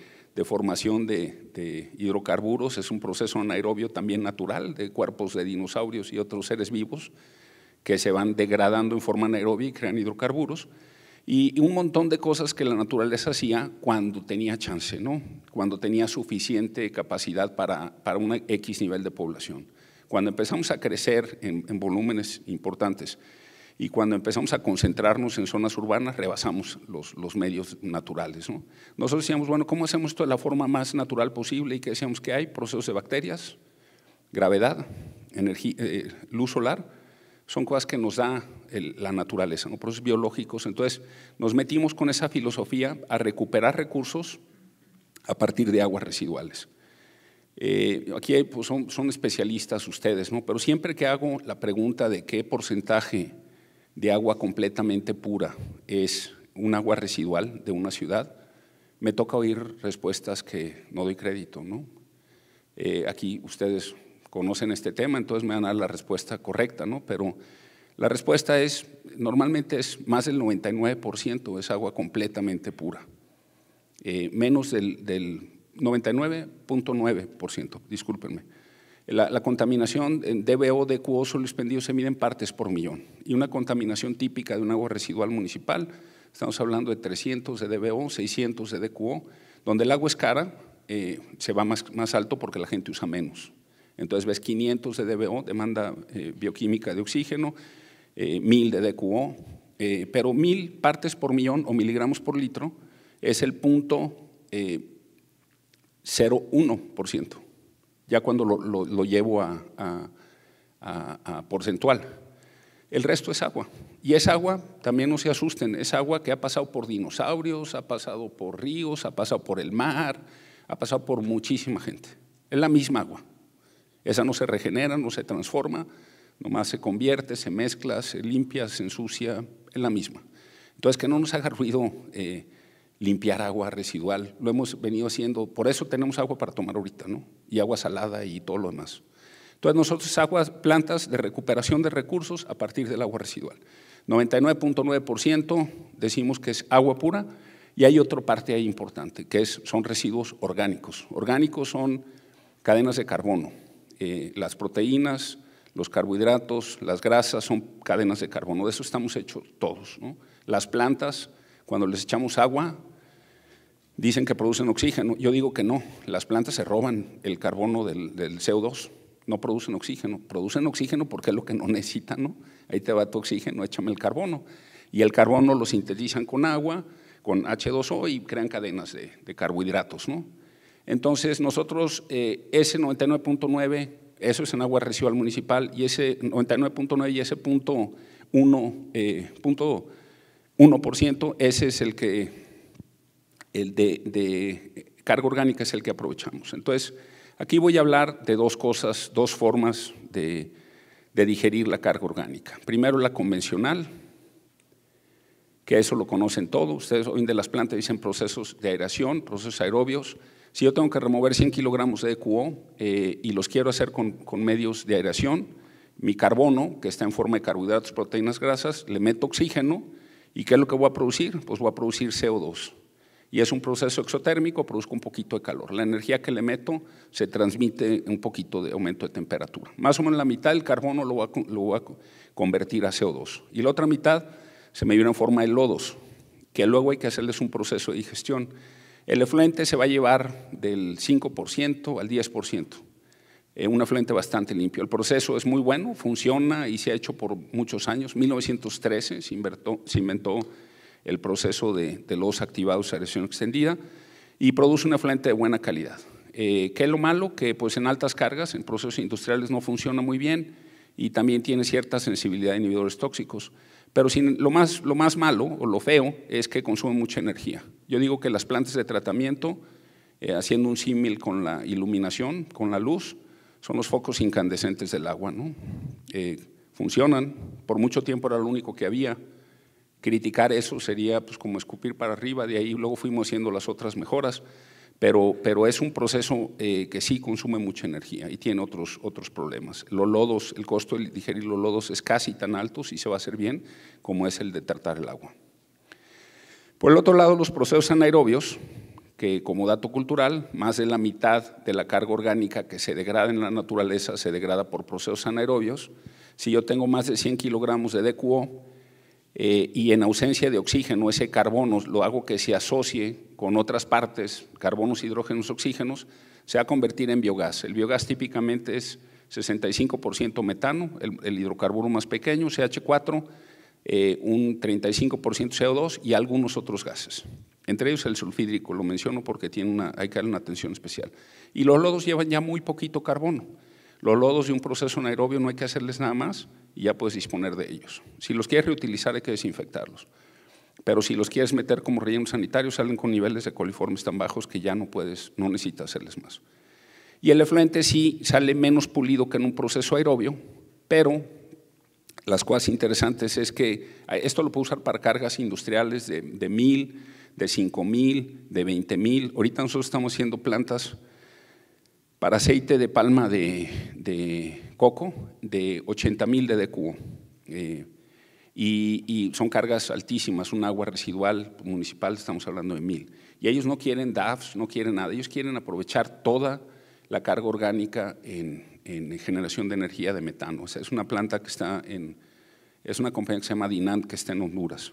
[SPEAKER 3] formación de, de, hidrocarburos es un proceso anaerobio también natural de cuerpos de dinosaurios y otros seres vivos que se van degradando en forma anaerobia y crean hidrocarburos, y un montón de cosas que la naturaleza hacía cuando tenía chance, ¿no? cuando tenía suficiente capacidad para, para un X nivel de población. Cuando empezamos a crecer en, volúmenes importantes y cuando empezamos a concentrarnos en zonas urbanas, rebasamos los, los medios naturales. ¿no? Nosotros decíamos, bueno, ¿cómo hacemos esto de la forma más natural posible? ¿Y que decíamos que hay? Procesos de bacterias, gravedad, energía, eh, luz solar son cosas que nos da la naturaleza, ¿no? procesos biológicos. Entonces, nos metimos con esa filosofía a recuperar recursos a partir de aguas residuales. Eh, aquí pues, son, especialistas ustedes, ¿no? pero siempre que hago la pregunta de qué porcentaje de agua completamente pura es un agua residual de una ciudad, me toca oír respuestas que no doy crédito. Eh, aquí ustedes conocen este tema, entonces me van a dar la respuesta correcta, ¿no? Pero la respuesta es, normalmente es más del 99%, es agua completamente pura, eh, menos del, 99.9%, discúlpenme. La, contaminación en DBO DQO, solo expendido se mide en partes por millón. Y una contaminación típica de un agua residual municipal, estamos hablando de 300 de DBO, 600 de DQO, donde el agua es cara, eh, se va más alto porque la gente usa menos. Entonces ves 500 de DBO, demanda eh, bioquímica de oxígeno, eh, mil 1000 de DQO, eh, pero 1000 partes por millón o miligramos por litro es el punto 0,1%, ya cuando lo, llevo a, a porcentual. El resto es agua. Y es agua, también no se asusten, es agua que ha pasado por dinosaurios, ha pasado por ríos, ha pasado por el mar, ha pasado por muchísima gente. Es la misma agua. Esa no se regenera, no se transforma, nomás se convierte, se mezcla, se limpia, se ensucia, en la misma. Entonces, que no nos haga ruido eh, limpiar agua residual, lo hemos venido haciendo, por eso tenemos agua para tomar ahorita, ¿no? Y agua salada y todo lo demás. Entonces, nosotros aguas, plantas de recuperación de recursos a partir del agua residual. 99.9% decimos que es agua pura y hay otra parte ahí importante, que es, son residuos orgánicos. Orgánicos son cadenas de carbono, eh, las proteínas, los carbohidratos, las grasas son cadenas de carbono, de eso estamos hechos todos. Las plantas, cuando les echamos agua, dicen que producen oxígeno. Yo digo que no, las plantas se roban el carbono del, CO2, no producen oxígeno. Producen oxígeno porque es lo que no necesitan, ¿no? Ahí te va tu oxígeno, échame el carbono. Y el carbono lo sintetizan con agua, con H2O y crean cadenas de, de carbohidratos, ¿no? Entonces, nosotros eh, ese 99.9, eso es en agua residual municipal, y ese 99.9 y ese punto 1%, eh, punto ese es el que, el de, carga orgánica es el que aprovechamos. Entonces, aquí voy a hablar de dos cosas, dos formas de, digerir la carga orgánica. Primero la convencional, que eso lo conocen todos. Ustedes hoy de las plantas, dicen procesos de aeración, procesos aerobios. Si yo tengo que remover 100 kilogramos de EQO eh, y los quiero hacer con, medios de aireación, mi carbono, que está en forma de carbohidratos, proteínas, grasas, le meto oxígeno y ¿qué es lo que voy a producir? Pues voy a producir CO2. Y es un proceso exotérmico, produzco un poquito de calor. La energía que le meto se transmite un poquito de aumento de temperatura. Más o menos la mitad del carbono lo va lo voy a convertir a CO2. Y la otra mitad se me viene en forma de lodos, que luego hay que hacerles un proceso de digestión. El efluente se va a llevar del 5% al 10%. Eh, un efluente bastante limpio. El proceso es muy bueno, funciona y se ha hecho por muchos años. 1913 se, inventó el proceso de, los activados a erosión extendida y produce un efluente de buena calidad. Eh, ¿Qué es lo malo? Que pues en altas cargas, en procesos industriales no funciona muy bien y también tiene cierta sensibilidad a inhibidores tóxicos. Pero lo, más, malo o lo feo es que consume mucha energía. Yo digo que las plantas de tratamiento, eh, haciendo un símil con la iluminación, con la luz, son los focos incandescentes del agua. ¿no? Eh, funcionan, por mucho tiempo era lo único que había. Criticar eso sería pues, como escupir para arriba, de ahí luego fuimos haciendo las otras mejoras. Pero, es un proceso eh, que sí consume mucha energía y tiene otros, otros problemas. Los lodos, el costo de digerir los lodos es casi tan alto, si se va a hacer bien, como es el de tratar el agua. Por el otro lado, los procesos anaerobios, que como dato cultural, más de la mitad de la carga orgánica que se degrada en la naturaleza se degrada por procesos anaerobios. Si yo tengo más de 100 kilogramos de DQO, eh, y en ausencia de oxígeno, ese carbono lo hago que se asocie con otras partes, carbonos, hidrógenos, oxígenos, se va a convertir en biogás. El biogás típicamente es 65% metano, el, hidrocarburo más pequeño, CH4, eh, un 35% CO2 y algunos otros gases. Entre ellos el sulfídrico, lo menciono porque tiene una, hay que darle una atención especial. Y los lodos llevan ya muy poquito carbono. Los lodos de un proceso anaerobio no hay que hacerles nada más y ya puedes disponer de ellos. Si los quieres reutilizar hay que desinfectarlos. Pero si los quieres meter como relleno sanitario salen con niveles de coliformes tan bajos que ya no puedes, no necesitas hacerles más. Y el efluente sí sale menos pulido que en un proceso aerobio, pero las cosas interesantes es que esto lo puedo usar para cargas industriales de, mil, de cinco mil, de veinte mil. Ahorita nosotros estamos haciendo plantas para aceite de palma de, coco de 80 mil de Eh, y, son cargas altísimas, un agua residual municipal, estamos hablando de mil. Y ellos no quieren DAFs, no quieren nada, ellos quieren aprovechar toda la carga orgánica en, generación de energía de metano. O sea, es una planta que está en, es una compañía que se llama Dinant que está en Honduras.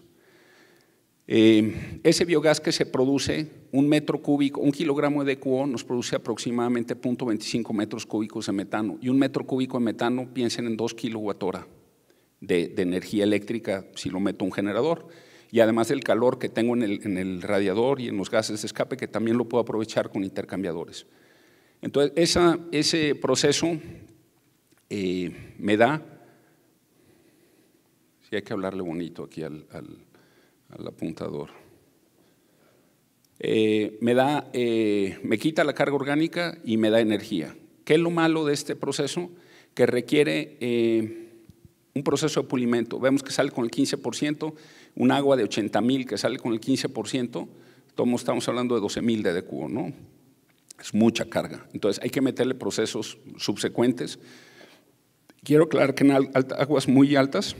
[SPEAKER 3] Eh, ese biogás que se produce, un metro cúbico, un kilogramo de DQO nos produce aproximadamente 0.25 metros cúbicos de metano. Y un metro cúbico de metano, piensen en 2 kilowatt hora de, energía eléctrica si lo meto a un generador. Y además del calor que tengo en el, radiador y en los gases de escape, que también lo puedo aprovechar con intercambiadores. Entonces, ese proceso eh, me da, si hay que hablarle bonito aquí al al apuntador. Eh, me, da, eh, me quita la carga orgánica y me da energía. ¿Qué es lo malo de este proceso? Que requiere eh, un proceso de pulimento. Vemos que sale con el 15%, un agua de 80 mil que sale con el 15%, tomo, estamos hablando de 12 mil de decubo, ¿no? Es mucha carga. Entonces hay que meterle procesos subsecuentes. Quiero aclarar que en aguas muy altas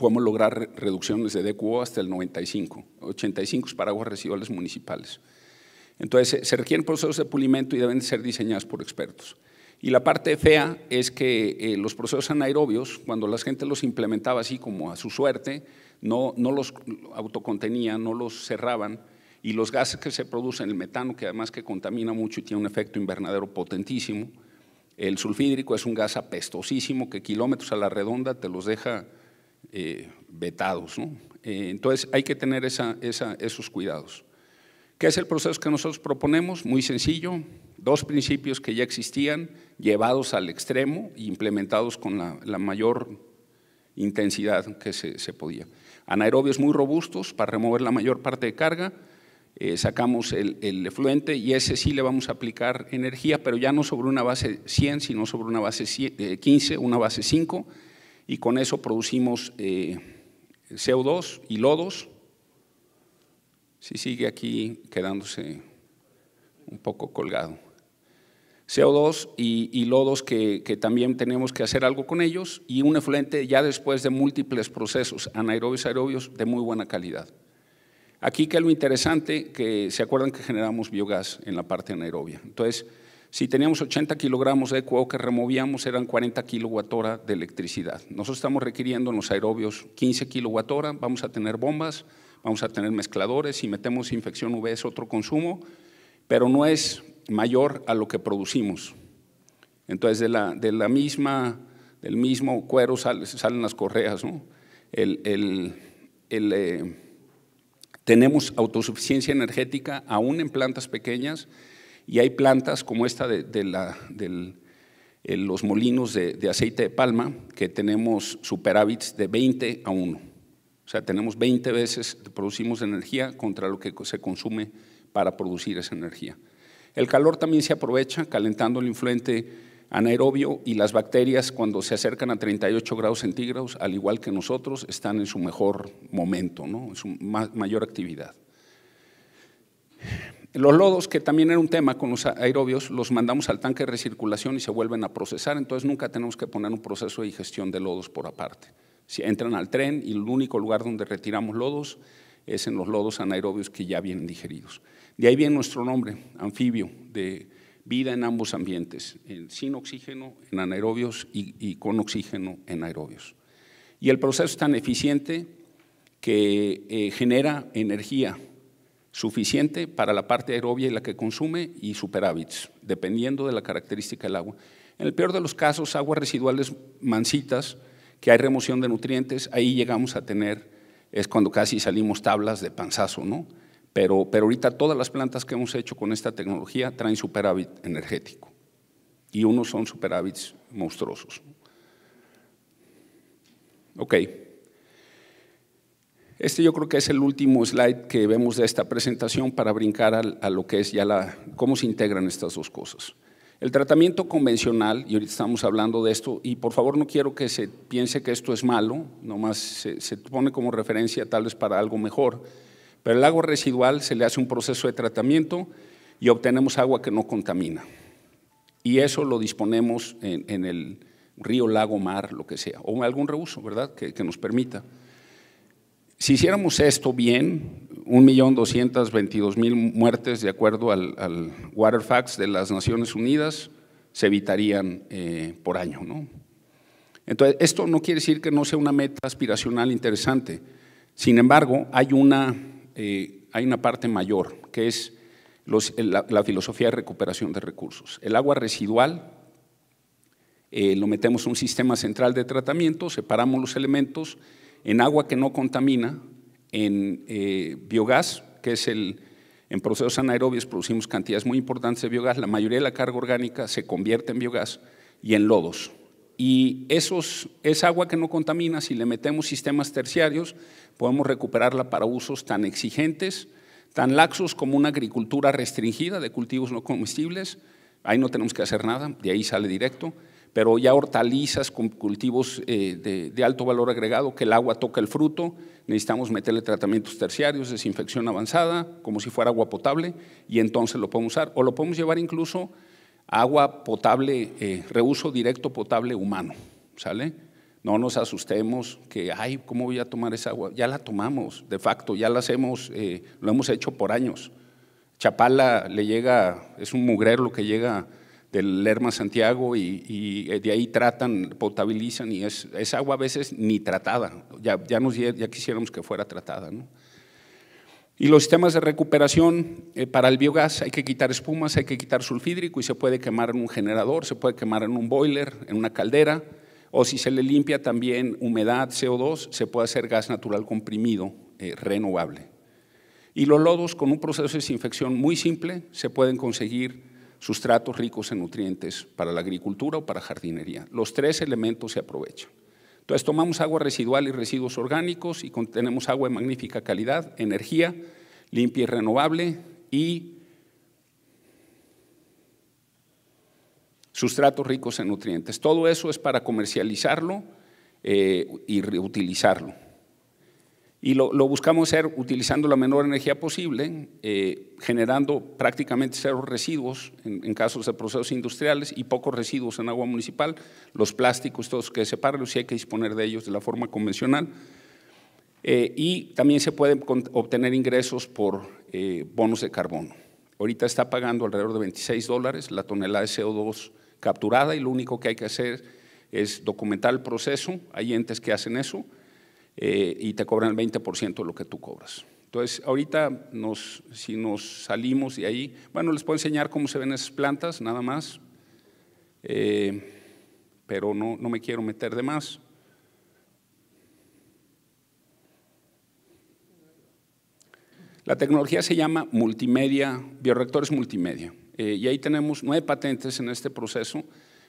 [SPEAKER 3] podemos lograr reducciones de DQO hasta el 95, 85 para aguas residuales municipales. Entonces, se requieren procesos de pulimento y deben ser diseñados por expertos. Y la parte fea es que eh, los procesos anaerobios, cuando la gente los implementaba así como a su suerte, no, no los autocontenían, no los cerraban, y los gases que se producen, el metano, que además que contamina mucho y tiene un efecto invernadero potentísimo, el sulfídrico es un gas apestosísimo que kilómetros a la redonda te los deja eh, vetados. Eh, entonces hay que tener esos cuidados. ¿Qué es el proceso que nosotros proponemos? Muy sencillo, dos principios que ya existían, llevados al extremo e implementados con la, mayor intensidad que se, podía. Anaerobios muy robustos para remover la mayor parte de carga, eh, sacamos el, el, efluente y ese sí le vamos a aplicar energía, pero ya no sobre una base 100, sino sobre una base 15, una base 5, y con eso producimos eh, CO2 y lodos. Si sigue aquí quedándose un poco colgado. CO2 y, lodos que, también tenemos que hacer algo con ellos y un efluente ya después de múltiples procesos anaerobios aerobios de muy buena calidad. Aquí que lo interesante, que se acuerdan que generamos biogás en la parte anaerobia. Entonces, si teníamos 80 kilogramos de ecuado que removíamos, eran 40 kilowatt de electricidad. Nosotros estamos requiriendo en los aerobios 15 kilowatt vamos a tener bombas, vamos a tener mezcladores, si metemos infección UV es otro consumo, pero no es mayor a lo que producimos. Entonces, de la, de la misma, del mismo cuero salen las correas. ¿no? El, el, eh, tenemos autosuficiencia energética aún en plantas pequeñas, y hay plantas como esta de, los molinos de, aceite de palma que tenemos superávits de 20 a 1. O sea, tenemos 20 veces, producimos energía contra lo que se consume para producir esa energía. El calor también se aprovecha calentando el influente anaerobio y las bacterias cuando se acercan a 38 grados centígrados, al igual que nosotros, están en su mejor momento, ¿no? en su mayor actividad. Los lodos, que también era un tema con los aerobios, los mandamos al tanque de recirculación y se vuelven a procesar, entonces nunca tenemos que poner un proceso de digestión de lodos por aparte. Si entran al tren y el único lugar donde retiramos lodos es en los lodos anaerobios que ya vienen digeridos. De ahí viene nuestro nombre, anfibio, de vida en ambos ambientes, sin oxígeno en anaerobios y, con oxígeno en aerobios. Y el proceso es tan eficiente que eh, genera energía suficiente para la parte aerobia y la que consume y superávits, dependiendo de la característica del agua. En el peor de los casos, aguas residuales mansitas, que hay remoción de nutrientes, ahí llegamos a tener, es cuando casi salimos tablas de panzazo, ¿no? Pero, pero ahorita todas las plantas que hemos hecho con esta tecnología traen superávit energético y unos son superávits monstruosos. Ok. Este yo creo que es el último slide que vemos de esta presentación para brincar a, lo que es ya la, cómo se integran estas dos cosas. El tratamiento convencional, y ahorita estamos hablando de esto, y por favor no quiero que se piense que esto es malo, nomás se, se pone como referencia tal vez para algo mejor, pero el agua residual se le hace un proceso de tratamiento y obtenemos agua que no contamina. Y eso lo disponemos en, el río, lago, mar, lo que sea, o algún reuso, ¿verdad?, que nos permita. Si hiciéramos esto bien, 1.222.000 muertes de acuerdo al, Waterfax de las Naciones Unidas se evitarían eh, por año. ¿no? Entonces, esto no quiere decir que no sea una meta aspiracional interesante. Sin embargo, hay una, eh, hay una parte mayor, que es eh, la, filosofía de recuperación de recursos. El agua residual lo metemos en un sistema central de tratamiento, separamos los elementos en agua que no contamina, en eh, biogás, que es el, en procesos anaerobios producimos cantidades muy importantes de biogás, la mayoría de la carga orgánica se convierte en biogás y en lodos. Y esos, esa agua que no contamina, si le metemos sistemas terciarios, podemos recuperarla para usos tan exigentes, tan laxos como una agricultura restringida de cultivos no comestibles. Ahí no tenemos que hacer nada, de ahí sale directo pero ya hortalizas con cultivos eh, de, alto valor agregado, que el agua toca el fruto, necesitamos meterle tratamientos terciarios, desinfección avanzada, como si fuera agua potable, y entonces lo podemos usar, o lo podemos llevar incluso agua potable, eh, reuso directo potable humano, ¿sale? No nos asustemos que, ay, ¿cómo voy a tomar esa agua? Ya la tomamos, de facto, ya la hacemos, eh, lo hemos hecho por años. Chapala le llega, es un mugrero que llega del Lerma Santiago y, eh, de ahí tratan, potabilizan y es, agua a veces ni tratada, ya, ya, ya quisiéramos que fuera tratada. Y los sistemas de recuperación eh, para el biogás, hay que quitar espumas, hay que quitar sulfídrico y se puede quemar en un generador, se puede quemar en un boiler, en una caldera, o si se le limpia también humedad, CO2, se puede hacer gas natural comprimido, eh, renovable. Y los lodos con un proceso de desinfección muy simple se pueden conseguir sustratos ricos en nutrientes para la agricultura o para jardinería. Los tres elementos se aprovechan. Entonces tomamos agua residual y residuos orgánicos y tenemos agua de magnífica calidad, energía limpia y renovable y sustratos ricos en nutrientes. Todo eso es para comercializarlo eh, y reutilizarlo. Y lo, buscamos hacer utilizando la menor energía posible, eh, generando prácticamente cero residuos en, casos de procesos industriales y pocos residuos en agua municipal. Los plásticos, todos que separan, si hay que disponer de ellos de la forma convencional. Eh, y también se pueden obtener ingresos por eh, bonos de carbono. Ahorita está pagando alrededor de 26 dólares la tonelada de CO2 capturada y lo único que hay que hacer es documentar el proceso. Hay entes que hacen eso eh, y te cobran el 20% de lo que tú cobras. Entonces, ahorita si nos salimos de ahí, bueno, les puedo enseñar cómo se ven esas plantas, nada más, eh, pero no, no me quiero meter de más. La tecnología se llama multimedia, bioreactores multimedia, eh, y ahí tenemos nueve patentes en este proceso,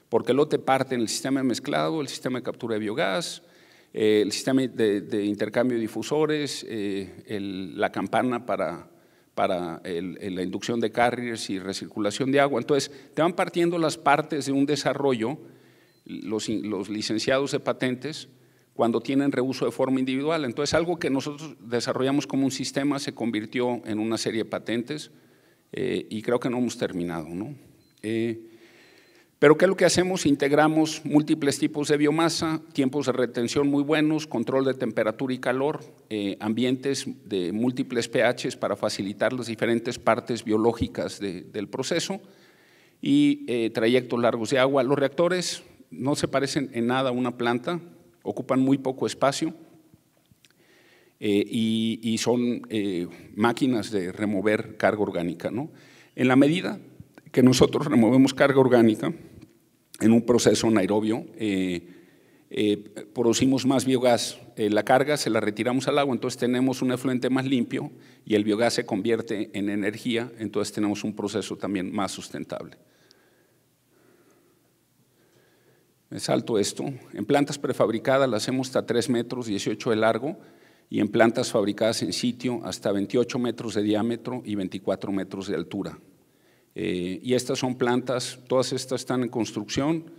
[SPEAKER 3] porque lote parte en el sistema de mezclado, el sistema de captura de biogás, eh, el sistema de, intercambio de difusores, eh, la campana para, para la inducción de carriers y recirculación de agua. Entonces, te van partiendo las partes de un desarrollo, los, los licenciados de patentes, cuando tienen reuso de forma individual. Entonces, algo que nosotros desarrollamos como un sistema se convirtió en una serie de patentes eh, y creo que no hemos terminado. ¿no? Pero ¿qué es lo que hacemos? Integramos múltiples tipos de biomasa, tiempos de retención muy buenos, control de temperatura y calor, eh, ambientes de múltiples pHs para facilitar las diferentes partes biológicas del proceso y eh, trayectos largos de agua. Los reactores no se parecen en nada a una planta, ocupan muy poco espacio eh, y, son máquinas de remover carga orgánica. En la medida que nosotros removemos carga orgánica, en un proceso anaerobio, eh, eh, producimos más biogás. Eh, la carga se la retiramos al agua, entonces tenemos un efluente más limpio y el biogás se convierte en energía, entonces tenemos un proceso también más sustentable. Me salto esto. En plantas prefabricadas las hacemos hasta 3 metros, 18 de largo, y en plantas fabricadas en sitio hasta 28 metros de diámetro y 24 metros de altura. Eh, y estas son plantas, todas estas están en construcción.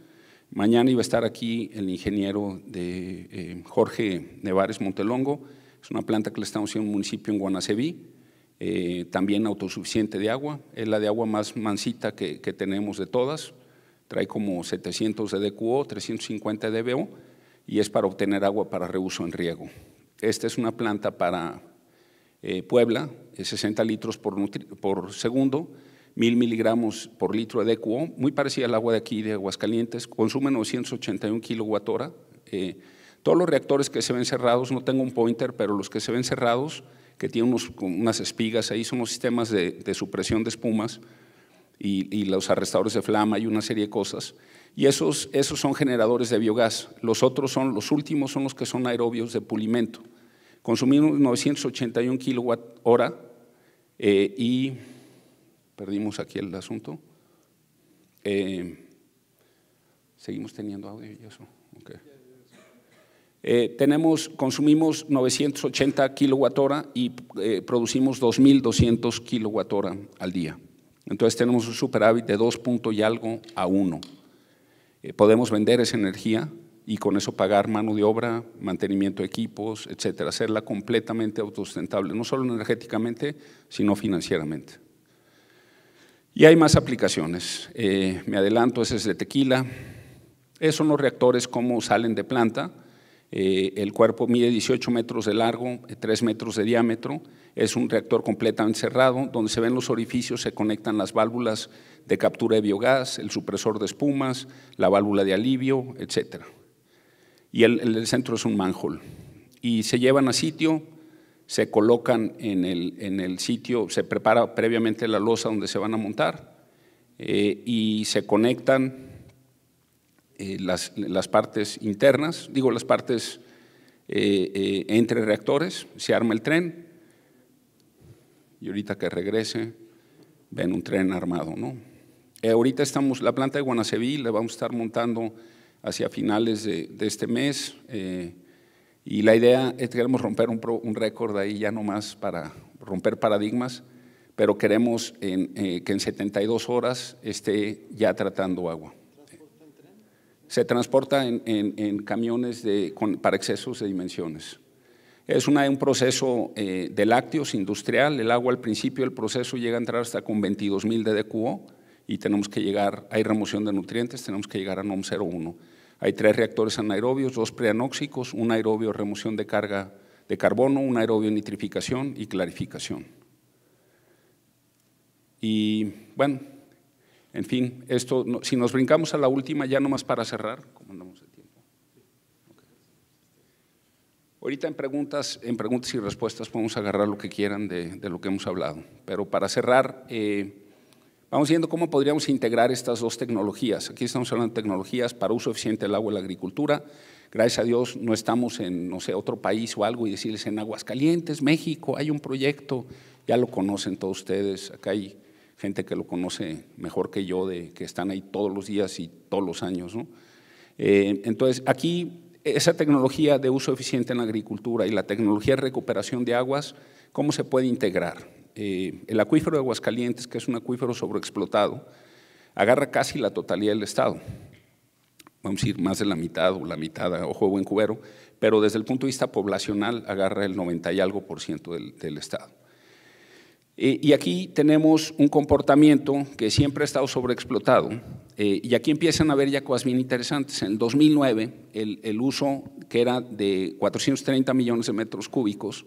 [SPEAKER 3] Mañana iba a estar aquí el ingeniero de eh, Jorge Nevares Montelongo. Es una planta que le estamos haciendo en un municipio en Guanaceví, eh, también autosuficiente de agua. Es la de agua más mansita que, tenemos de todas. Trae como 700 de DQO, 350 de DBO y es para obtener agua para reuso en riego. Esta es una planta para Puebla, 60 litros por segundo mil miligramos por litro de DQO, muy parecida al agua de aquí de Aguascalientes, consume 981 kilowatt hora. Eh, todos los reactores que se ven cerrados, no tengo un pointer, pero los que se ven cerrados, que tienen unas espigas, ahí son los sistemas de, supresión de espumas y, los arrestadores de flama y una serie de cosas. Y esos, esos son generadores de biogás. Los otros son, los últimos son los que son aerobios de pulimento. Consumimos 981 kilowatt hora eh, y Perdimos aquí el asunto. Eh, Seguimos teniendo audio y eso. Eh, tenemos, consumimos 980 kilowatt hora y eh, producimos 2.200 kilowatt hora al día. Entonces tenemos un superávit de dos punto y algo a uno. podemos vender esa energía y con eso pagar mano de obra, mantenimiento de equipos, etcétera, hacerla completamente autosustentable, no solo energéticamente, sino financieramente. Y hay más aplicaciones. Eh, me adelanto, ese es de tequila. Esos son los reactores, como salen de planta. Eh, el cuerpo mide 18 metros de largo, 3 eh, metros de diámetro. Es un reactor completamente cerrado, donde se ven los orificios, se conectan las válvulas de captura de biogás, el supresor de espumas, la válvula de alivio, etc. Y el, el centro es un manhole. Y se llevan a sitio, se colocan en el, en el sitio, se prepara previamente la losa donde se van a montar eh, y se conectan eh, las, partes internas, digo las partes eh, entre reactores, se arma el tren y ahorita que regrese ven un tren armado. ¿no? ahorita estamos, la planta de Guanaceví la vamos a estar montando hacia finales de, este mes. Y la idea es que queremos romper un, récord ahí ya más para romper paradigmas, pero queremos eh, que en 72 horas esté ya tratando agua. Se transporta en, en camiones para excesos de dimensiones. Es un proceso eh, de lácteos industrial. El agua al principio del proceso llega a entrar hasta con 22.000 de DQO y tenemos que llegar, hay remoción de nutrientes, tenemos que llegar a NOM 01. Hay tres reactores anaerobios, dos preanóxicos, un aerobio remoción de carga de carbono, un aerobio nitrificación y clarificación. Y bueno, en fin, esto, si nos brincamos a la última, ya nomás para cerrar, como andamos de tiempo? Ahorita en preguntas, en preguntas y respuestas podemos agarrar lo que quieran de, lo que hemos hablado, pero para cerrar, eh, Vamos viendo cómo podríamos integrar estas dos tecnologías. Aquí estamos hablando de tecnologías para uso eficiente del agua en la agricultura. Gracias a Dios no estamos en, no sé, otro país o algo y decirles en Aguascalientes, México, hay un proyecto, ya lo conocen todos ustedes, acá hay gente que lo conoce mejor que yo, de que están ahí todos los días y todos los años. ¿no? Eh, entonces, aquí esa tecnología de uso eficiente en la agricultura y la tecnología de recuperación de aguas, ¿cómo se puede integrar? Eh, el acuífero de Aguascalientes, que es un acuífero sobreexplotado, agarra casi la totalidad del Estado. Vamos a decir, más de la mitad o la mitad, ojo buen cubero, pero desde el punto de vista poblacional agarra el 90 y algo por ciento del, Estado. Eh, y aquí tenemos un comportamiento que siempre ha estado sobreexplotado, eh, y aquí empiezan a ver ya cosas bien interesantes. En 2009, el uso que era de 430 millones de metros cúbicos,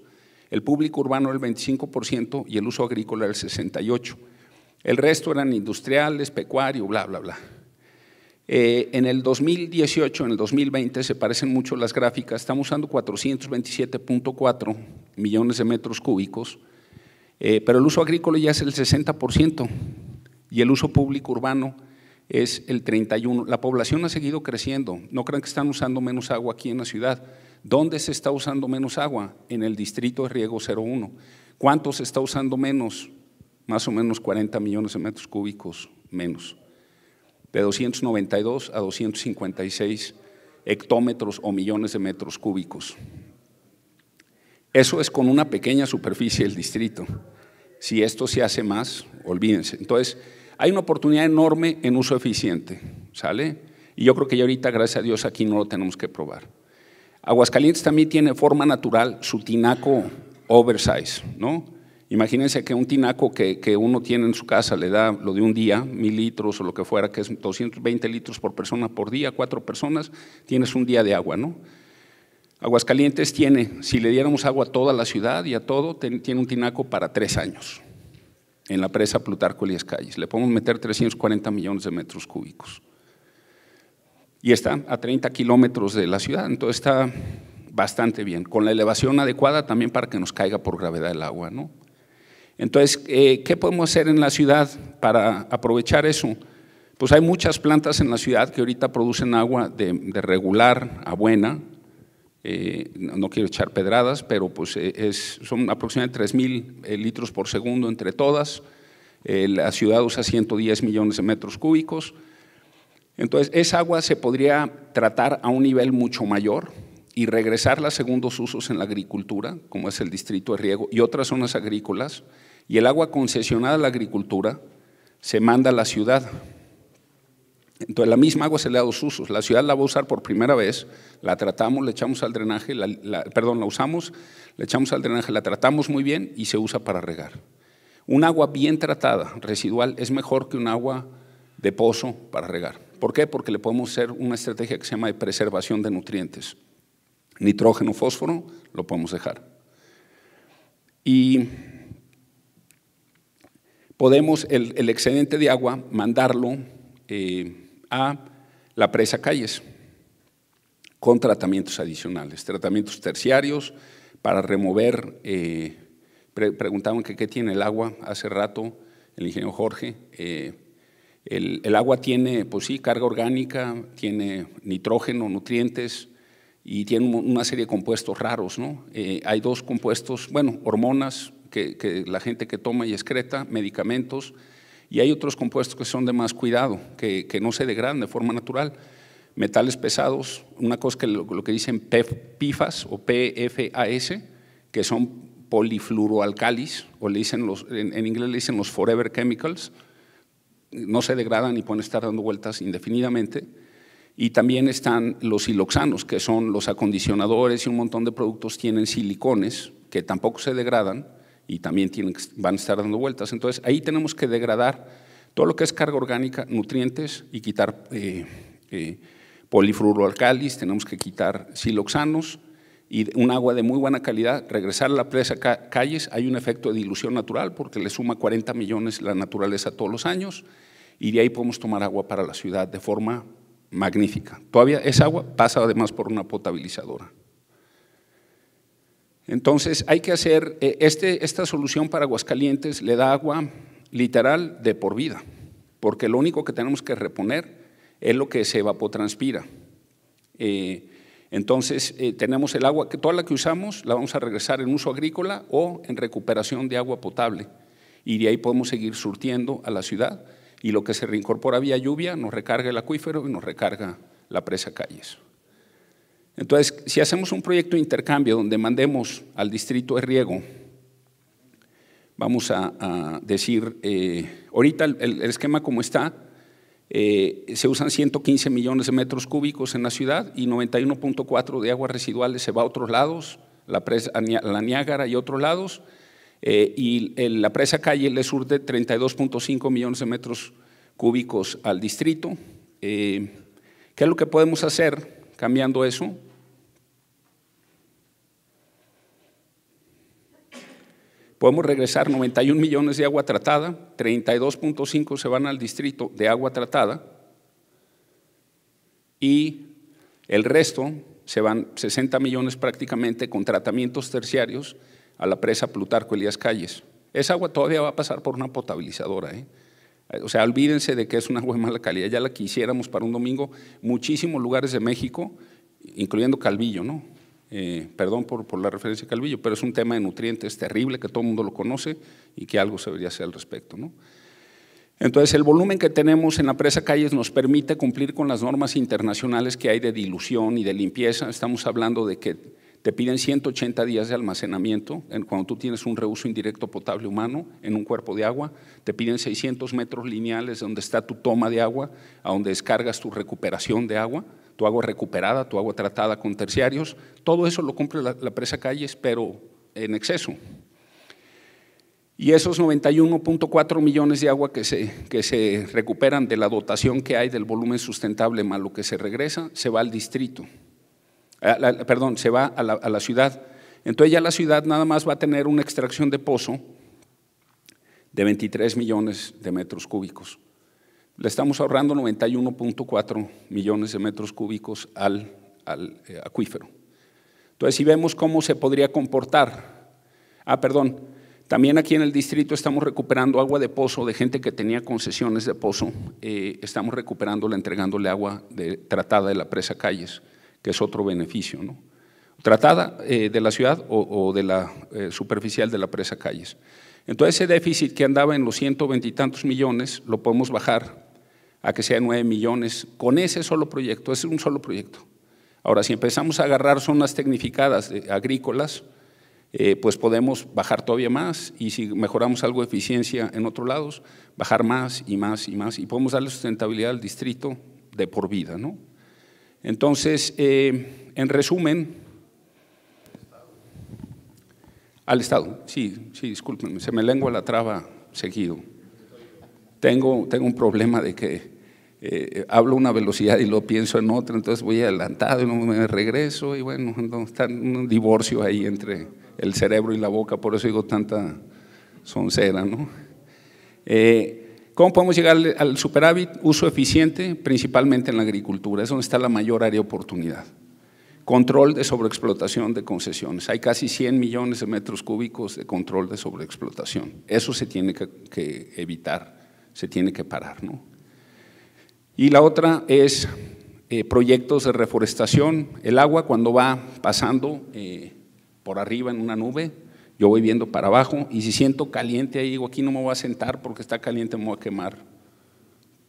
[SPEAKER 3] el público urbano el 25% y el uso agrícola el 68%. El resto eran industriales, pecuario, bla, bla, bla. Eh, en el 2018, en el 2020, se parecen mucho las gráficas, estamos usando 427.4 millones de metros cúbicos, eh, pero el uso agrícola ya es el 60% y el uso público urbano es el 31%. La población ha seguido creciendo, no crean que están usando menos agua aquí en la ciudad, ¿Dónde se está usando menos agua? En el distrito de riego 01. ¿Cuánto se está usando menos? Más o menos 40 millones de metros cúbicos menos. De 292 a 256 hectómetros o millones de metros cúbicos. Eso es con una pequeña superficie del distrito. Si esto se hace más, olvídense. Entonces, hay una oportunidad enorme en uso eficiente, ¿sale? Y yo creo que ya ahorita, gracias a Dios, aquí no lo tenemos que probar. Aguascalientes también tiene forma natural su tinaco oversize, ¿no? Imagínense que un tinaco que, uno tiene en su casa le da lo de un día, mil litros o lo que fuera, que es 220 litros por persona por día, cuatro personas, tienes un día de agua, ¿no? Aguascalientes tiene, si le diéramos agua a toda la ciudad y a todo, tiene un tinaco para tres años en la presa Plutarco Elías Calles. Le podemos meter 340 millones de metros cúbicos y está a 30 kilómetros de la ciudad, entonces está bastante bien, con la elevación adecuada también para que nos caiga por gravedad el agua. ¿no? Entonces, eh, ¿qué podemos hacer en la ciudad para aprovechar eso? Pues hay muchas plantas en la ciudad que ahorita producen agua de, regular a buena. Eh, no quiero echar pedradas, pero pues eh, son aproximadamente 3.000 litros por segundo entre todas. la ciudad usa 110 millones de metros cúbicos. Entonces, esa agua se podría tratar a un nivel mucho mayor y regresarla a segundos usos en la agricultura, como es el distrito de riego y otras zonas agrícolas, y el agua concesionada a la agricultura se manda a la ciudad. Entonces, la misma agua se le da dos usos. La ciudad la va a usar por primera vez, la tratamos, le echamos al drenaje, perdón, la usamos, le echamos al drenaje, la tratamos muy bien y se usa para regar. Un agua bien tratada, residual, es mejor que un agua de pozo para regar. ¿Por qué? Porque le podemos hacer una estrategia que se llama de preservación de nutrientes. Nitrógeno, fósforo, lo podemos dejar. Y podemos el, excedente de agua mandarlo eh, a la presa Calles con tratamientos adicionales, tratamientos terciarios para remover, eh, preguntaban que qué tiene el agua hace rato el ingeniero Jorge, eh, el, agua tiene, pues sí, carga orgánica, tiene nitrógeno, nutrientes y tiene una serie de compuestos raros, eh, hay dos compuestos, bueno, hormonas que, la gente que toma y excreta, medicamentos, y hay otros compuestos que son de más cuidado, que, no se degradan de forma natural. Metales pesados, una cosa que lo, que dicen PFAS o PFAS, que son polifluoroalcalis, o dicen en inglés le dicen los forever chemicals, no se degradan y pueden estar dando vueltas indefinidamente. Y también están los siloxanos, que son los acondicionadores y un montón de productos tienen silicones que tampoco se degradan y también tienen, van a estar dando vueltas. Entonces, ahí tenemos que degradar todo lo que es carga orgánica, nutrientes y quitar eh, eh tenemos que quitar siloxanos y un agua de muy buena calidad, regresar a la presa Calles, hay un efecto de dilución natural porque le suma 40 millones la naturaleza todos los años y de ahí podemos tomar agua para la ciudad de forma magnífica. Todavía esa agua pasa además por una potabilizadora. Entonces hay que hacer, eh, este, esta solución para Aguascalientes le da agua literal de por vida, porque lo único que tenemos que reponer es lo que se evapotranspira. Eh, entonces eh, tenemos el agua, que toda la que usamos la vamos a regresar en uso agrícola o en recuperación de agua potable y de ahí podemos seguir surtiendo a la ciudad y lo que se reincorpora vía lluvia nos recarga el acuífero y nos recarga la presa Calles. Entonces, si hacemos un proyecto de intercambio donde mandemos al distrito de riego, vamos a, decir, eh, ahorita el, esquema como está, eh, se usan 115 millones de metros cúbicos en la ciudad y 91.4 de aguas residuales se va a otros lados, la, presa, la Niágara y otros lados, eh, y eh, la presa Calle le surte 32.5 millones de metros cúbicos al distrito. Eh, ¿Qué es lo que podemos hacer cambiando eso? Podemos regresar 91 millones de agua tratada, 32.5 se van al distrito de agua tratada y el resto se van 60 millones prácticamente con tratamientos terciarios a la presa Plutarco Elías Calles. Esa agua todavía va a pasar por una potabilizadora. ¿eh? O sea, olvídense de que es una agua de mala calidad. Ya la quisiéramos para un domingo. Muchísimos lugares de México, incluyendo Calvillo, ¿no? Eh, perdón por, la referencia a Calvillo, pero es un tema de nutrientes terrible que todo el mundo lo conoce y que algo se debería hacer al respecto. Entonces, el volumen que tenemos en la presa Calles nos permite cumplir con las normas internacionales que hay de dilución y de limpieza. Estamos hablando de que te piden 180 días de almacenamiento cuando tú tienes un reuso indirecto potable humano en un cuerpo de agua. Te piden 600 metros lineales donde está tu toma de agua, a donde descargas tu recuperación de agua, tu agua recuperada, tu agua tratada con terciarios. Todo eso lo cumple la, presa Calles, pero en exceso. Y esos 91.4 millones de agua que se, que se recuperan de la dotación que hay del volumen sustentable más lo que se regresa, se va al distrito perdón, se va a la, ciudad. Entonces ya la ciudad nada más va a tener una extracción de pozo de 23 millones de metros cúbicos. Le estamos ahorrando 91.4 millones de metros cúbicos al, eh, acuífero. Entonces, si vemos cómo se podría comportar, ah, perdón, también aquí en el distrito estamos recuperando agua de pozo de gente que tenía concesiones de pozo, eh, estamos recuperándola, entregándole agua tratada de la presa Calles que es otro beneficio. ¿no? Tratada eh, de la ciudad o, de la eh, superficial de la presa calles. Entonces ese déficit que andaba en los ciento veintitantos millones lo podemos bajar a que sea nueve millones con ese solo proyecto, es un solo proyecto. Ahora, si empezamos a agarrar zonas tecnificadas eh, agrícolas, pues podemos bajar todavía más y si mejoramos algo de eficiencia en otros lados, bajar más y más y más y podemos darle sustentabilidad al distrito de por vida, ¿no? Entonces, eh, en resumen, al Estado, sí, sí, discúlpenme, se me lengua la traba seguido. Tengo, tengo un problema de que eh, hablo a una velocidad y lo pienso en otra, entonces voy adelantado y no me regreso, y bueno, está un divorcio ahí entre el cerebro y la boca, por eso digo tanta soncera, ¿no? Eh, ¿Cómo podemos llegar al superávit? Uso eficiente, principalmente en la agricultura, es donde está la mayor área de oportunidad. Control de sobreexplotación de concesiones. Hay casi 100 millones de metros cúbicos de control de sobreexplotación. Eso se tiene que, evitar, se tiene que parar. ¿no? Y la otra es eh, proyectos de reforestación. El agua cuando va pasando eh, por arriba en una nube, yo voy viendo para abajo y si siento caliente ahí digo, aquí no me voy a sentar porque está caliente, me voy a quemar,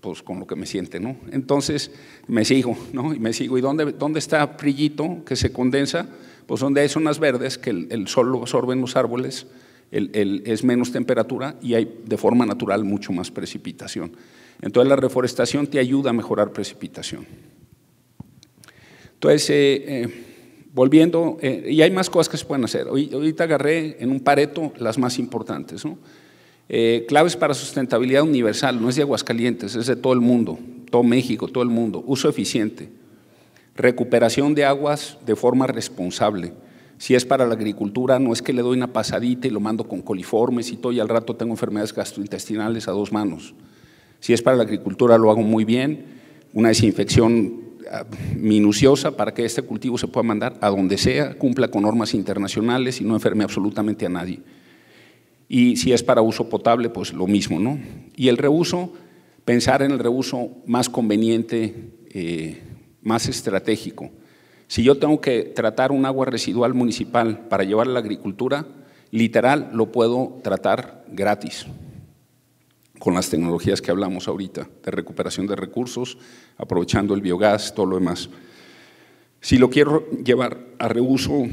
[SPEAKER 3] pues con lo que me siente, ¿no? Entonces me sigo, ¿no? Y me sigo. ¿Y dónde, dónde está brillito que se condensa? Pues donde hay zonas verdes que el, sol lo absorbe los árboles, el, es menos temperatura y hay de forma natural mucho más precipitación. Entonces la reforestación te ayuda a mejorar precipitación. Entonces, eh, eh, volviendo, eh, y hay más cosas que se pueden hacer. Hoy, ahorita agarré en un pareto las más importantes. Eh, claves para sustentabilidad universal, no es de Aguascalientes, es de todo el mundo, todo México, todo el mundo. Uso eficiente, recuperación de aguas de forma responsable. Si es para la agricultura, no es que le doy una pasadita y lo mando con coliformes y todo, y al rato tengo enfermedades gastrointestinales a dos manos. Si es para la agricultura, lo hago muy bien. Una desinfección Ah, minuciosa para que este cultivo se pueda mandar a donde sea, cumpla con normas internacionales y no enferme absolutamente a nadie. Y si es para uso potable, pues lo mismo, ¿no? Y el reuso, pensar en el reuso más conveniente, eh, más estratégico. Si yo tengo que tratar un agua residual municipal para llevar a la agricultura, literal lo puedo tratar gratis con las tecnologías que hablamos ahorita, de recuperación de recursos, aprovechando el biogás, todo lo demás. Si lo quiero llevar a reuso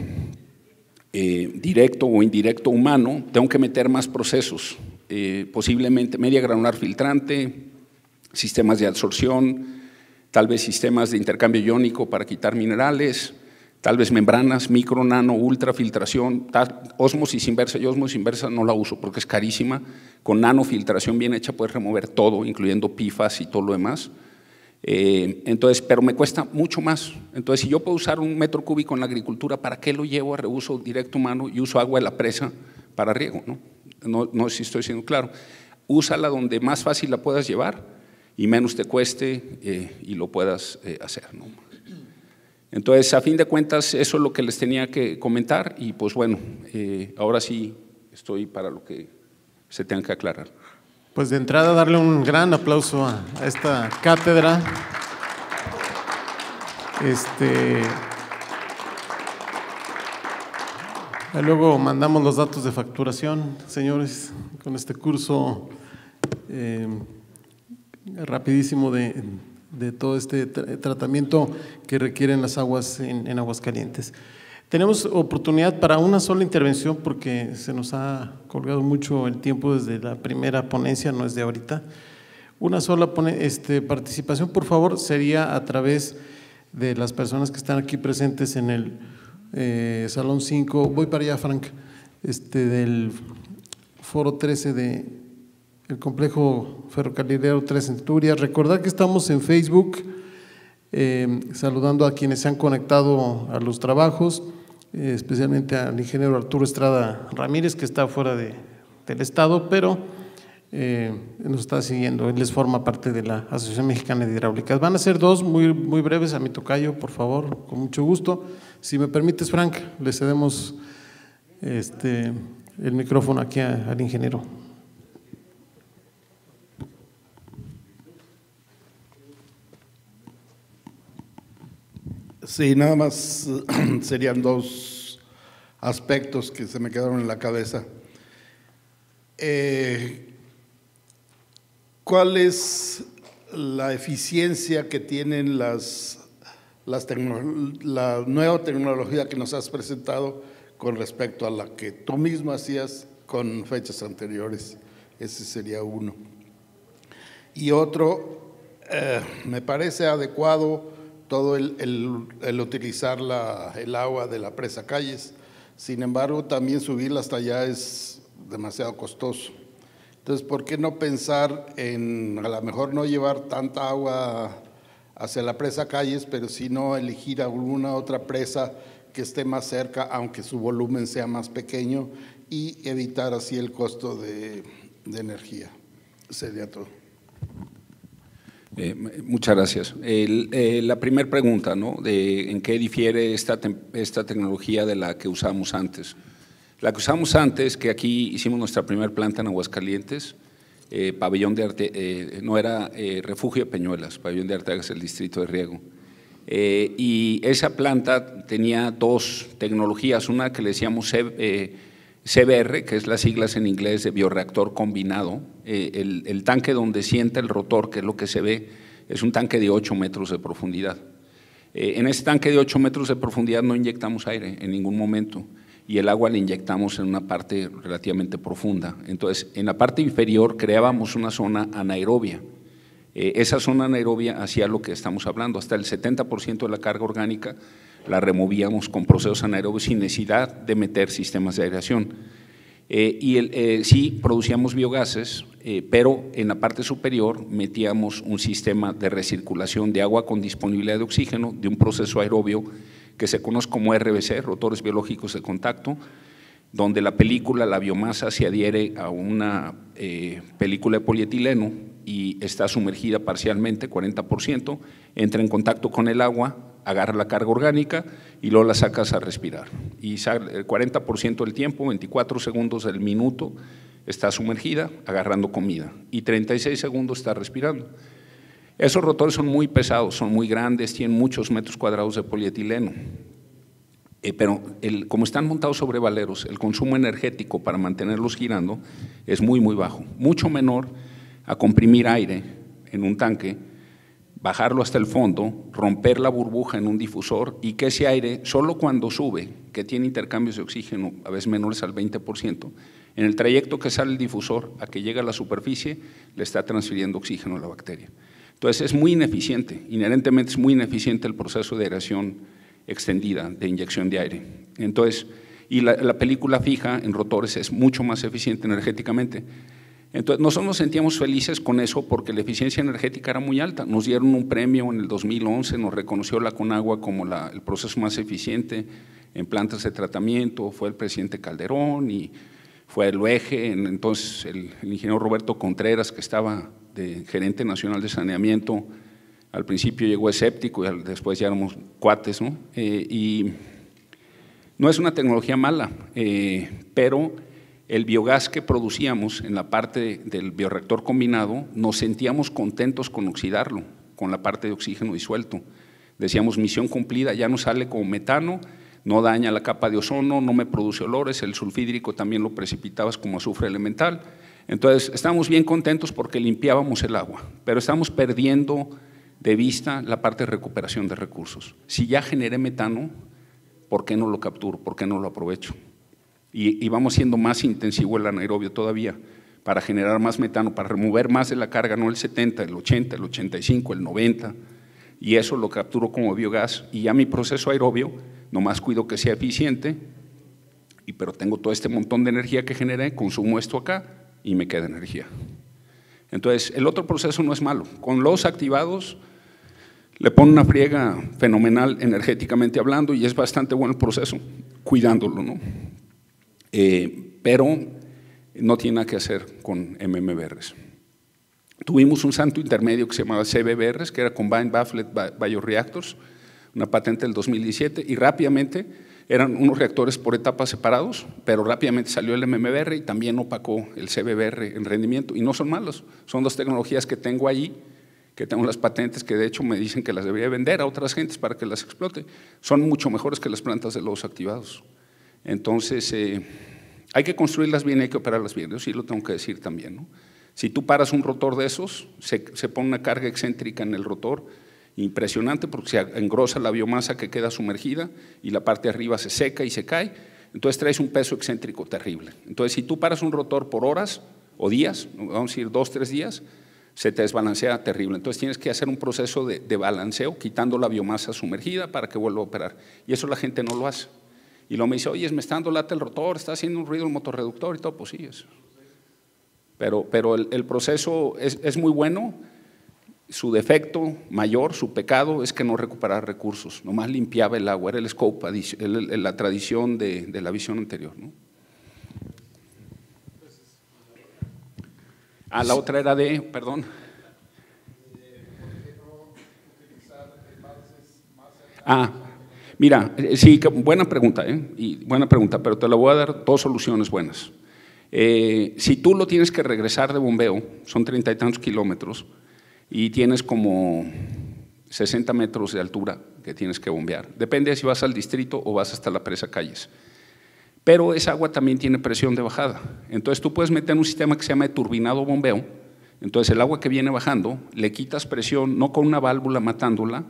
[SPEAKER 3] eh, directo o indirecto humano, tengo que meter más procesos, eh, posiblemente media granular filtrante, sistemas de absorción, tal vez sistemas de intercambio iónico para quitar minerales, tal vez membranas, micro, nano, ultrafiltración, osmosis inversa. Yo osmosis inversa no la uso porque es carísima. Con nanofiltración bien hecha puedes remover todo, incluyendo PIFAS y todo lo demás. Eh, entonces, pero me cuesta mucho más. Entonces, si yo puedo usar un metro cúbico en la agricultura, ¿para qué lo llevo a reuso directo humano y uso agua de la presa para riego? No, no, sé si estoy siendo claro. Úsala donde más fácil la puedas llevar y menos te cueste eh, y lo puedas eh, hacer. ¿no? Entonces, a fin de cuentas, eso es lo que les tenía que comentar y pues bueno, eh, ahora sí estoy para lo que se tenga que aclarar.
[SPEAKER 2] Pues de entrada darle un gran aplauso a esta cátedra. Este, luego mandamos los datos de facturación, señores, con este curso eh, rapidísimo de de todo este tratamiento que requieren las aguas en, Aguascalientes. aguas calientes. Tenemos oportunidad para una sola intervención porque se nos ha colgado mucho el tiempo desde la primera ponencia, no es de ahorita. Una sola este, participación, por favor, sería a través de las personas que están aquí presentes en el eh, Salón 5. Voy para allá, Frank, este, del Foro 13 de el complejo ferrocarrilero Tres Centurias. Recordar que estamos en Facebook, eh, saludando a quienes se han conectado a los trabajos, eh, especialmente al ingeniero Arturo Estrada Ramírez, que está fuera de, del Estado, pero eh, nos está siguiendo. Él les forma parte de la Asociación Mexicana de Hidráulicas. Van a ser dos muy, muy breves a mi tocayo, por favor, con mucho gusto. Si me permites, Frank, le cedemos este, el micrófono aquí al ingeniero.
[SPEAKER 4] Sí, nada más <clears throat> serían dos aspectos que se me quedaron en la cabeza. Eh, ¿Cuál es la eficiencia que tienen las, las la nueva tecnología que nos has presentado con respecto a la que tú mismo hacías con fechas anteriores? Ese sería uno. Y otro, eh, me parece adecuado todo el, utilizar el agua de la presa Calles. Sin embargo, también subirla hasta allá es demasiado costoso. Entonces, ¿por qué no pensar en a lo mejor no llevar tanta agua hacia la presa Calles, pero si no elegir alguna otra presa que esté más cerca, aunque su volumen sea más pequeño, y evitar así el costo de, de energía? Sería todo.
[SPEAKER 3] Eh, muchas gracias. Eh, la primera pregunta, ¿no? ¿En qué difiere esta, esta tecnología de la que usamos antes? La que usamos antes, que aquí hicimos nuestra primera planta en Aguascalientes, eh, pabellón de Arte, no era refugio de Peñuelas, pabellón de es el distrito de Riego. y esa planta tenía dos tecnologías, una que le decíamos CBR, que es las siglas en inglés de bioreactor combinado, eh, el, tanque donde sienta el rotor, que es lo que se ve, es un tanque de 8 metros de profundidad. Eh, en ese tanque de 8 metros de profundidad no inyectamos aire en ningún momento y el agua la inyectamos en una parte relativamente profunda. Entonces, en la parte inferior creábamos una zona anaerobia. Eh, esa zona anaerobia hacía lo que estamos hablando, hasta el 70% de la carga orgánica la removíamos con procesos anaerobios sin necesidad de meter sistemas de aireación. Eh, y eh, sí producíamos biogases, eh, pero en la parte superior metíamos un sistema de recirculación de agua con disponibilidad de oxígeno de un proceso aerobio que se conoce como RBC, rotores biológicos de contacto, donde la película, la biomasa, se adhiere a una película de polietileno y está sumergida parcialmente, 40%, entra en contacto con el agua, agarra la carga orgánica y luego la sacas a respirar. Y sale el 40% del tiempo, 24 segundos del minuto, está sumergida agarrando comida y 36 segundos está respirando. Esos rotores son muy pesados, son muy grandes, tienen muchos metros cuadrados de polietileno. Eh, pero como están montados sobre valeros, el consumo energético para mantenerlos girando es muy, muy bajo, mucho menor a comprimir aire en un tanque bajarlo hasta el fondo, romper la burbuja en un difusor y que ese aire, solo cuando sube, que tiene intercambios de oxígeno a veces menores al 20%, en el trayecto que sale el difusor a que llega a la superficie, le está transfiriendo oxígeno a la bacteria. Entonces es muy ineficiente, inherentemente es muy ineficiente el proceso de aeración extendida, de inyección de aire. Entonces, y la, la película fija en rotores es mucho más eficiente energéticamente. Entonces, nosotros nos sentíamos felices con eso porque la eficiencia energética era muy alta. Nos dieron un premio en el 2011, nos reconoció la Conagua como el proceso más eficiente en plantas de tratamiento, fue el presidente Calderón y fue el eje, entonces el, ingeniero Roberto Contreras, que estaba de gerente nacional de saneamiento, al principio llegó escéptico y después ya éramos cuates, ¿no? Eh, y no es una tecnología mala, eh, pero el biogás que producíamos en la parte del bioreactor combinado, nos sentíamos contentos con oxidarlo, con la parte de oxígeno disuelto. Decíamos, misión cumplida, ya no sale como metano, no daña la capa de ozono, no me produce olores, el sulfídrico también lo precipitabas como azufre elemental. Entonces, estábamos bien contentos porque limpiábamos el agua, pero estamos perdiendo de vista la parte de recuperación de recursos. Si ya generé metano, ¿por qué no lo capturo? ¿Por qué no lo aprovecho? y, vamos siendo más intensivo el anaerobio todavía para generar más metano, para remover más de la carga, no el 70, el 80, el 85, el 90, y eso lo capturo como biogás y ya mi proceso aerobio, nomás cuido que sea eficiente, y, pero tengo todo este montón de energía que generé, consumo esto acá y me queda energía. Entonces, el otro proceso no es malo. Con los activados le pone una friega fenomenal energéticamente hablando y es bastante bueno el proceso, cuidándolo, ¿no? Eh, pero no tiene nada que hacer con MMBRs. Tuvimos un santo intermedio que se llamaba CBBRs, que era Combined Bafflet Bioreactors, una patente del 2017, y rápidamente eran unos reactores por etapas separados, pero rápidamente salió el MMBR y también opacó el CBBR en rendimiento. Y no son malos, son dos tecnologías que tengo allí, que tengo las patentes que de hecho me dicen que las debería vender a otras gentes para que las explote. Son mucho mejores que las plantas de lodos activados. Entonces, eh, hay que construirlas bien, hay que operarlas bien, yo sí lo tengo que decir también. Si tú paras un rotor de esos, se, pone una carga excéntrica en el rotor, impresionante porque se engrosa la biomasa que queda sumergida y la parte de arriba se seca y se cae, entonces traes un peso excéntrico terrible. Entonces, si tú paras un rotor por horas o días, vamos a decir dos, tres días, se te desbalancea terrible. Entonces tienes que hacer un proceso de balanceo quitando la biomasa sumergida para que vuelva a operar. Y eso la gente no lo hace. Y lo me dice, oye, me está dando lata el rotor, está haciendo un ruido el motorreductor y todo, pues sí, eso. Pero, pero el, proceso es, muy bueno. Su defecto mayor, su pecado, es que no recuperaba recursos. Nomás limpiaba el agua, era el scope, la tradición de, la visión anterior. Ah, la otra era de, perdón. Ah, Mira, eh, sí, buena pregunta, ¿eh? y buena pregunta, pero te la voy a dar dos soluciones buenas. Eh, si tú lo tienes que regresar de bombeo, son treinta y tantos kilómetros, y tienes como 60 metros de altura que tienes que bombear. Depende si vas al distrito o vas hasta la presa Calles. Pero esa agua también tiene presión de bajada. Entonces tú puedes meter un sistema que se llama turbinado bombeo. Entonces el agua que viene bajando le quitas presión, no con una válvula matándola,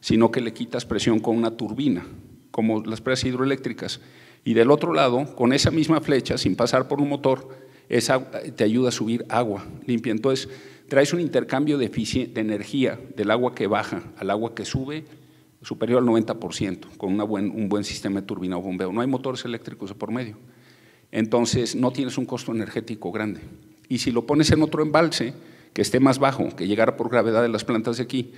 [SPEAKER 3] sino que le quitas presión con una turbina, como las presas hidroeléctricas. Y del otro lado, con esa misma flecha, sin pasar por un motor, te ayuda a subir agua limpia. Entonces, traes un intercambio de, energía del agua que baja al agua que sube superior al 90%, con un buen sistema de turbina o bombeo. No hay motores eléctricos por medio. Entonces, no tienes un costo energético grande. Y si lo pones en otro embalse, que esté más bajo, que llegara por gravedad de las plantas de aquí,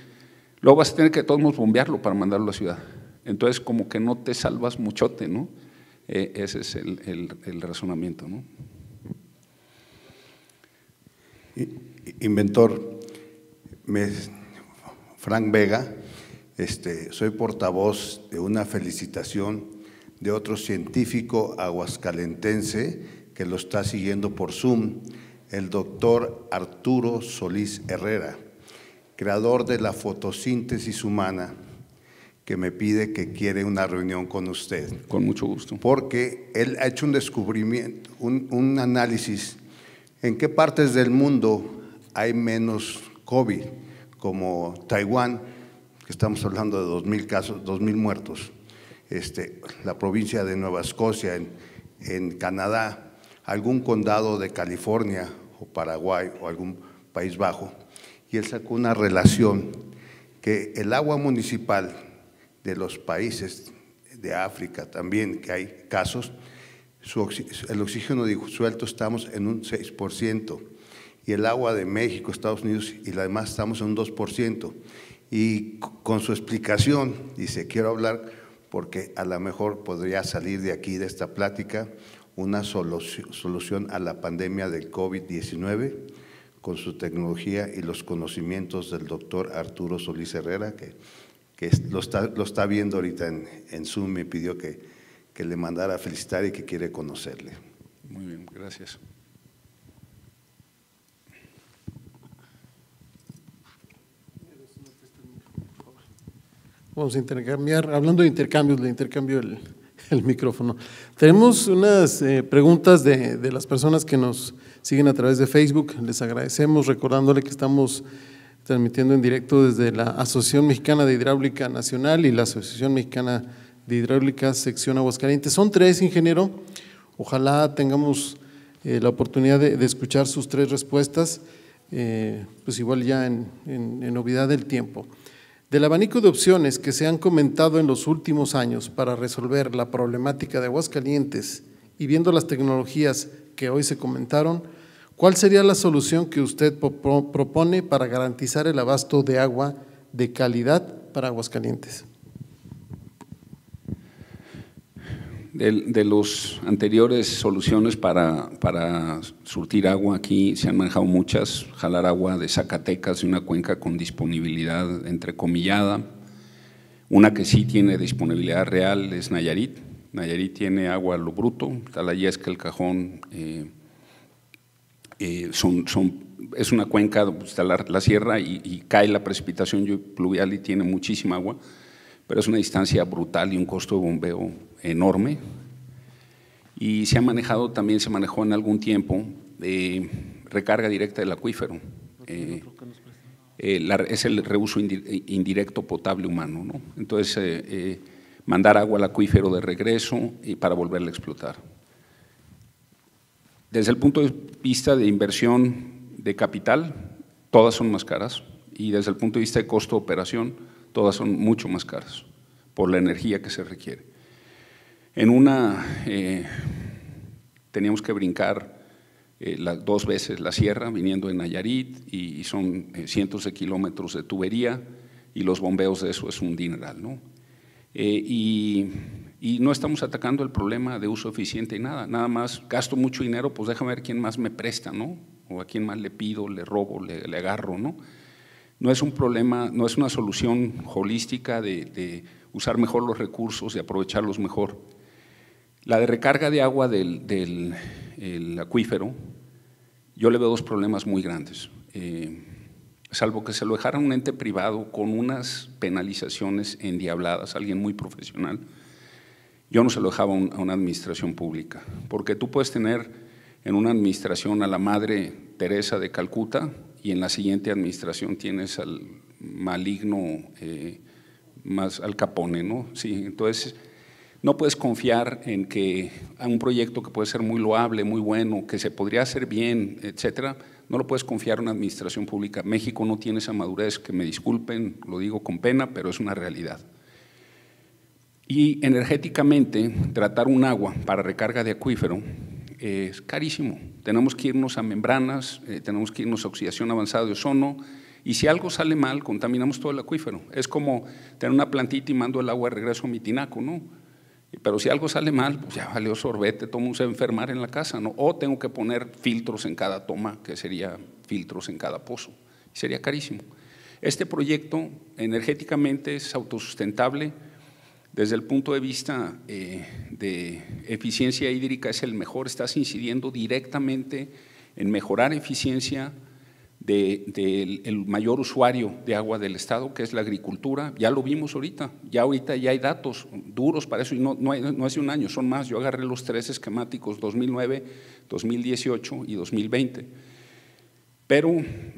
[SPEAKER 3] Luego vas a tener que todos bombearlo para mandarlo a la ciudad. Entonces, como que no te salvas muchote, ¿no? E, ese es el, razonamiento, ¿no? Inventor,
[SPEAKER 1] me, Frank Vega, este, soy portavoz de una felicitación de otro científico aguascalentense que lo está siguiendo por Zoom, el doctor Arturo Solís Herrera creador de la fotosíntesis humana, que me pide que quiere una reunión con usted. Con mucho gusto. Porque él ha hecho un descubrimiento, un, análisis en qué partes del mundo hay menos COVID, como Taiwán, que estamos hablando de 2.000 casos, 2.000 muertos, este, la provincia de Nueva Escocia, en Canadá, algún condado de California o Paraguay o algún país bajo y él sacó una relación que el agua municipal de los países de África también, que hay casos, el oxígeno disuelto estamos en un 6%, y el agua de México, Estados Unidos y la demás estamos en un 2%. Y con su explicación, dice, quiero hablar porque a lo mejor podría salir de aquí, de esta plática, una solución a la pandemia del COVID-19 con su tecnología y los conocimientos del doctor Arturo Solís Herrera, que, lo, está, viendo ahorita en, Zoom, me pidió que, le mandara a felicitar y que quiere conocerle.
[SPEAKER 3] Muy bien, gracias.
[SPEAKER 2] Vamos a intercambiar, hablando de intercambios, le intercambio el, micrófono. Tenemos unas eh, preguntas de las personas que nos siguen a través de Facebook. Les agradecemos, recordándole que estamos transmitiendo en directo desde la Asociación Mexicana de Hidráulica Nacional y la Asociación Mexicana de Hidráulica Sección Aguascalientes. Son tres, ingeniero. Ojalá tengamos eh, la oportunidad de, escuchar sus tres respuestas, eh, pues igual ya en, en, en novedad del tiempo. Del abanico de opciones que se han comentado en los últimos años para resolver la problemática de Aguascalientes y viendo las tecnologías que hoy se comentaron, ¿cuál sería la solución que usted propone para garantizar el abasto de agua de calidad para Aguascalientes?
[SPEAKER 3] De, de las anteriores soluciones para, para, surtir agua aquí se han manejado muchas, jalar agua de Zacatecas, de una cuenca con disponibilidad entrecomillada, una que sí tiene disponibilidad real es Nayarit, Nayarit tiene agua a lo bruto, está es que el Cajón, eh, eh, es una cuenca, de la, sierra y, cae la precipitación pluvial y tiene muchísima agua, pero es una distancia brutal y un costo de bombeo enorme. Y se ha manejado, también se manejó en algún tiempo, recarga directa del acuífero. Eh, es el reuso indirecto potable humano. Entonces, mandar agua al acuífero de regreso y para volverla a explotar. Desde el punto de vista de inversión de capital, todas son más caras y desde el punto de vista de costo de operación, todas son mucho más caras por la energía que se requiere. En una eh, teníamos que brincar eh, dos veces la sierra viniendo en Nayarit y, son eh, cientos de kilómetros de tubería y los bombeos de eso es un dineral, ¿no? Eh, y, no estamos atacando el problema de uso eficiente y nada, nada más gasto mucho dinero, pues déjame ver quién más me presta, ¿no? O a quién más le pido, le robo, le, agarro, ¿no? No es un problema, no es una solución holística de, usar mejor los recursos y aprovecharlos mejor. La de recarga de agua del, acuífero, yo le veo dos problemas muy grandes. Eh, salvo que se lo dejara un ente privado con unas penalizaciones endiabladas, alguien muy profesional, yo no se lo dejaba a una administración pública, porque tú puedes tener en una administración a la madre Teresa de Calcuta y en la siguiente administración tienes al maligno eh, más al Capone, ¿no? Sí, entonces no puedes confiar en que a un proyecto que puede ser muy loable, muy bueno, que se podría hacer bien, etcétera, no lo puedes confiar a una administración pública. México no tiene esa madurez, que me disculpen, lo digo con pena, pero es una realidad. Y energéticamente, tratar un agua para recarga de acuífero es carísimo. Tenemos que irnos a membranas, eh, tenemos que irnos a oxidación avanzada de ozono, y si algo sale mal, contaminamos todo el acuífero. Es como tener una plantita y mando el agua de regreso a mi tinaco, ¿no? Pero si algo sale mal, pues ya valió sorbete, tomo se enfermar en la casa, ¿no? O tengo que poner filtros en cada toma, que sería filtros en cada pozo. Sería carísimo. Este proyecto energéticamente es autosustentable. Desde el punto de vista eh, de eficiencia hídrica es el mejor. Estás incidiendo directamente en mejorar eficiencia del mayor usuario de agua del Estado, que es la agricultura. Ya lo vimos ahorita, ya ahorita ya hay datos duros para eso, y no, hace un año, son más. Yo agarré los tres esquemáticos, 2009, 2018 y 2020. Pero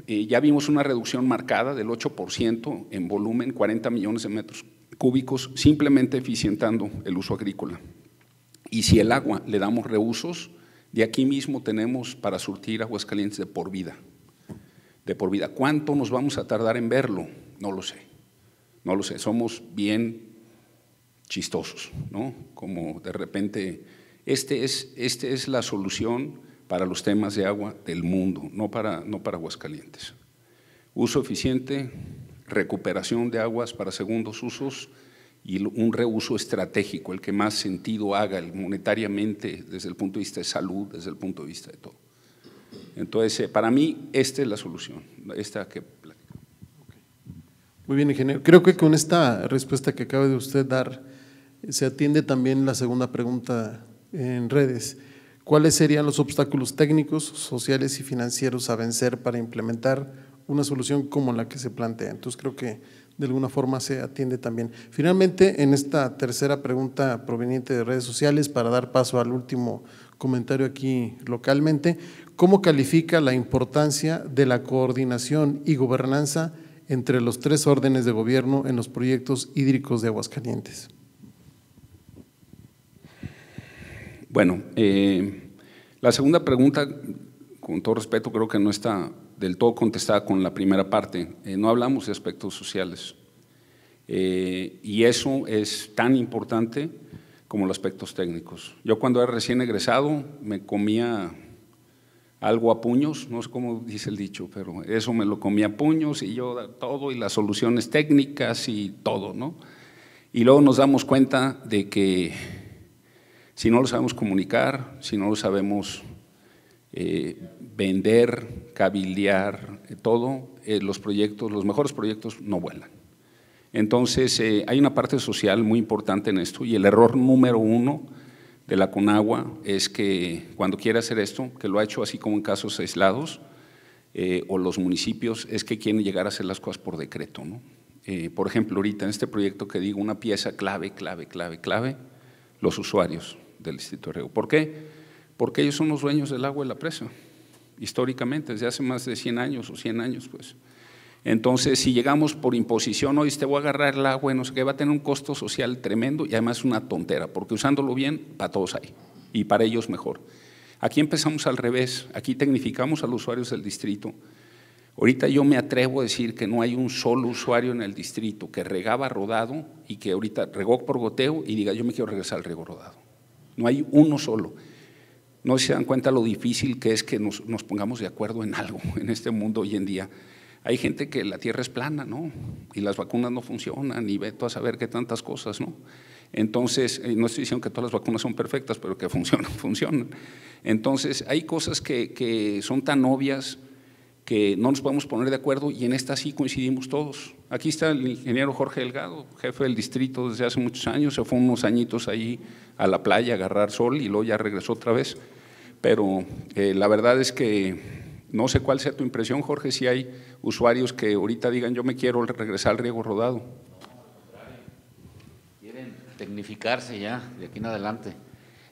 [SPEAKER 3] eh, ya vimos una reducción marcada del 8% en volumen, 40 millones de metros cúbicos, simplemente eficientando el uso agrícola. Y si el agua le damos reusos, de aquí mismo tenemos para surtir aguas calientes de por vida de por vida. ¿Cuánto nos vamos a tardar en verlo? No lo sé, no lo sé. Somos bien chistosos, ¿no? Como de repente, este es, este es la solución para los temas de agua del mundo, no para, no para Aguascalientes. Uso eficiente, recuperación de aguas para segundos usos y un reuso estratégico, el que más sentido haga monetariamente desde el punto de vista de salud, desde el punto de vista de todo. Entonces, eh, para mí, esta es la solución, esta que platico.
[SPEAKER 2] Muy bien, ingeniero. Creo que con esta respuesta que acaba de usted dar, eh, se atiende también la segunda pregunta en redes. ¿Cuáles serían los obstáculos técnicos, sociales y financieros a vencer para implementar una solución como la que se plantea? Entonces creo que de alguna forma se atiende también. Finalmente, en esta tercera pregunta proveniente de redes sociales, para dar paso al último comentario aquí localmente, ¿Cómo califica la importancia de la coordinación y gobernanza entre los tres órdenes de gobierno en los proyectos hídricos de Aguascalientes?
[SPEAKER 3] Bueno, eh, la segunda pregunta, con todo respeto, creo que no está del todo contestada con la primera parte. Eh, no hablamos de aspectos sociales. Eh, y eso es tan importante como los aspectos técnicos. Yo cuando era recién egresado me comía algo a puños, no sé cómo dice el dicho, pero eso me lo comí a puños y yo todo y las soluciones técnicas y todo, ¿no? Y luego nos damos cuenta de que si no lo sabemos comunicar, si no lo sabemos eh, vender, cabildear, eh, todo, eh, los proyectos, los mejores proyectos no vuelan. Entonces, hay una parte social muy importante en esto y el error número uno de la CONAGUA es que cuando quiere hacer esto, que lo ha hecho así como en casos aislados, eh, o los municipios, es que quieren llegar a hacer las cosas por decreto. Eh, por ejemplo, ahorita en este proyecto que digo, una pieza clave, clave, clave, clave, los usuarios del Instituto de ¿Por qué? Porque ellos son los dueños del agua y la presa, históricamente, desde hace más de 100 años o 100 años, pues. Entonces, si llegamos por imposición, hoy te voy a agarrar el agua, no sé qué, va a tener un costo social tremendo y además una tontera, porque usándolo bien, para todos hay y para ellos mejor. Aquí empezamos al revés, aquí tecnificamos a los usuarios del distrito. Ahorita yo me atrevo a decir que no hay un solo usuario en el distrito que regaba rodado y que ahorita regó por goteo y diga yo me quiero regresar al riego rodado. No hay uno solo. No se dan cuenta lo difícil que es que nos pongamos de acuerdo en algo en este mundo hoy en día. Hay gente que la tierra es plana, ¿no? Y las vacunas no funcionan y ve a saber qué tantas cosas, ¿no? Entonces, eh, no estoy diciendo que todas las vacunas son perfectas, pero que <laughs> funcionan, funcionan. Entonces, hay cosas que, son tan obvias que no nos podemos poner de acuerdo y en esta sí coincidimos todos. Aquí está el ingeniero Jorge Delgado, jefe del distrito desde hace muchos años, se fue unos añitos ahí a la playa a agarrar sol y luego ya regresó otra vez. Pero eh, la verdad es que no sé cuál sea tu impresión, Jorge, si hay usuarios que ahorita digan yo me quiero regresar al riego rodado.
[SPEAKER 5] Quieren tecnificarse ya de aquí en adelante.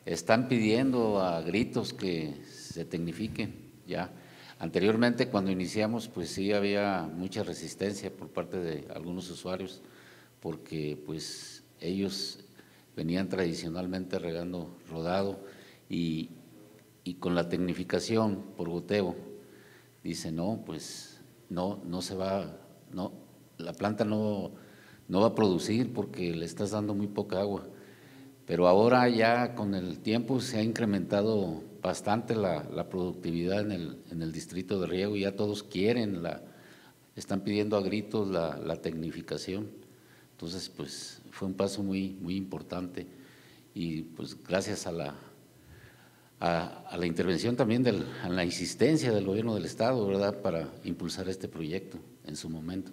[SPEAKER 5] Están pidiendo a gritos que se tecnifiquen ya. Anteriormente cuando iniciamos pues sí había mucha resistencia por parte de algunos usuarios porque pues ellos venían tradicionalmente regando rodado y, con la tecnificación por goteo, dice, no, pues no, no se va, no, la planta no, no va a producir porque le estás dando muy poca agua. Pero ahora ya con el tiempo se ha incrementado bastante la, productividad en el, distrito de riego, ya todos quieren, la, están pidiendo a gritos la, la tecnificación. Entonces, pues fue un paso muy, muy importante y pues gracias a la, a, la intervención también, del, a la insistencia del gobierno del Estado, ¿verdad?, para impulsar este proyecto en su momento.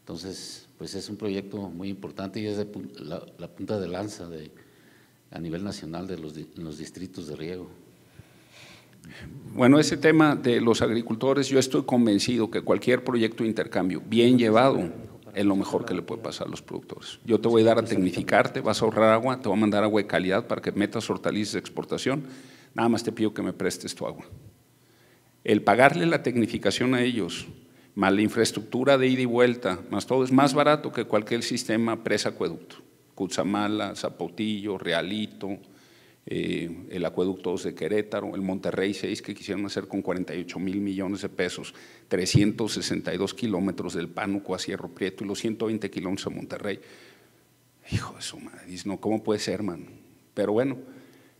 [SPEAKER 5] Entonces, pues es un proyecto muy importante y es la, punta de lanza de, a nivel nacional de los, de los distritos de riego.
[SPEAKER 3] Bueno, ese tema de los agricultores, yo estoy convencido que cualquier proyecto de intercambio bien llevado es lo mejor que le puede pasar a los productores. Yo te voy a dar a tecnificarte, vas a ahorrar agua, te voy a mandar agua de calidad para que metas hortalizas de exportación nada más te pido que me prestes tu agua. El pagarle la tecnificación a ellos, más la infraestructura de ida y vuelta, más todo, es más barato que cualquier sistema presa-acueducto. Cutzamala, Zapotillo, Realito, eh, el acueducto 2 de Querétaro, el Monterrey 6 que quisieron hacer con 48 mil millones de pesos, 362 kilómetros del Pánuco a Sierro Prieto y los 120 kilómetros a Monterrey. Hijo de su madre, ¿cómo puede ser, hermano? Pero bueno,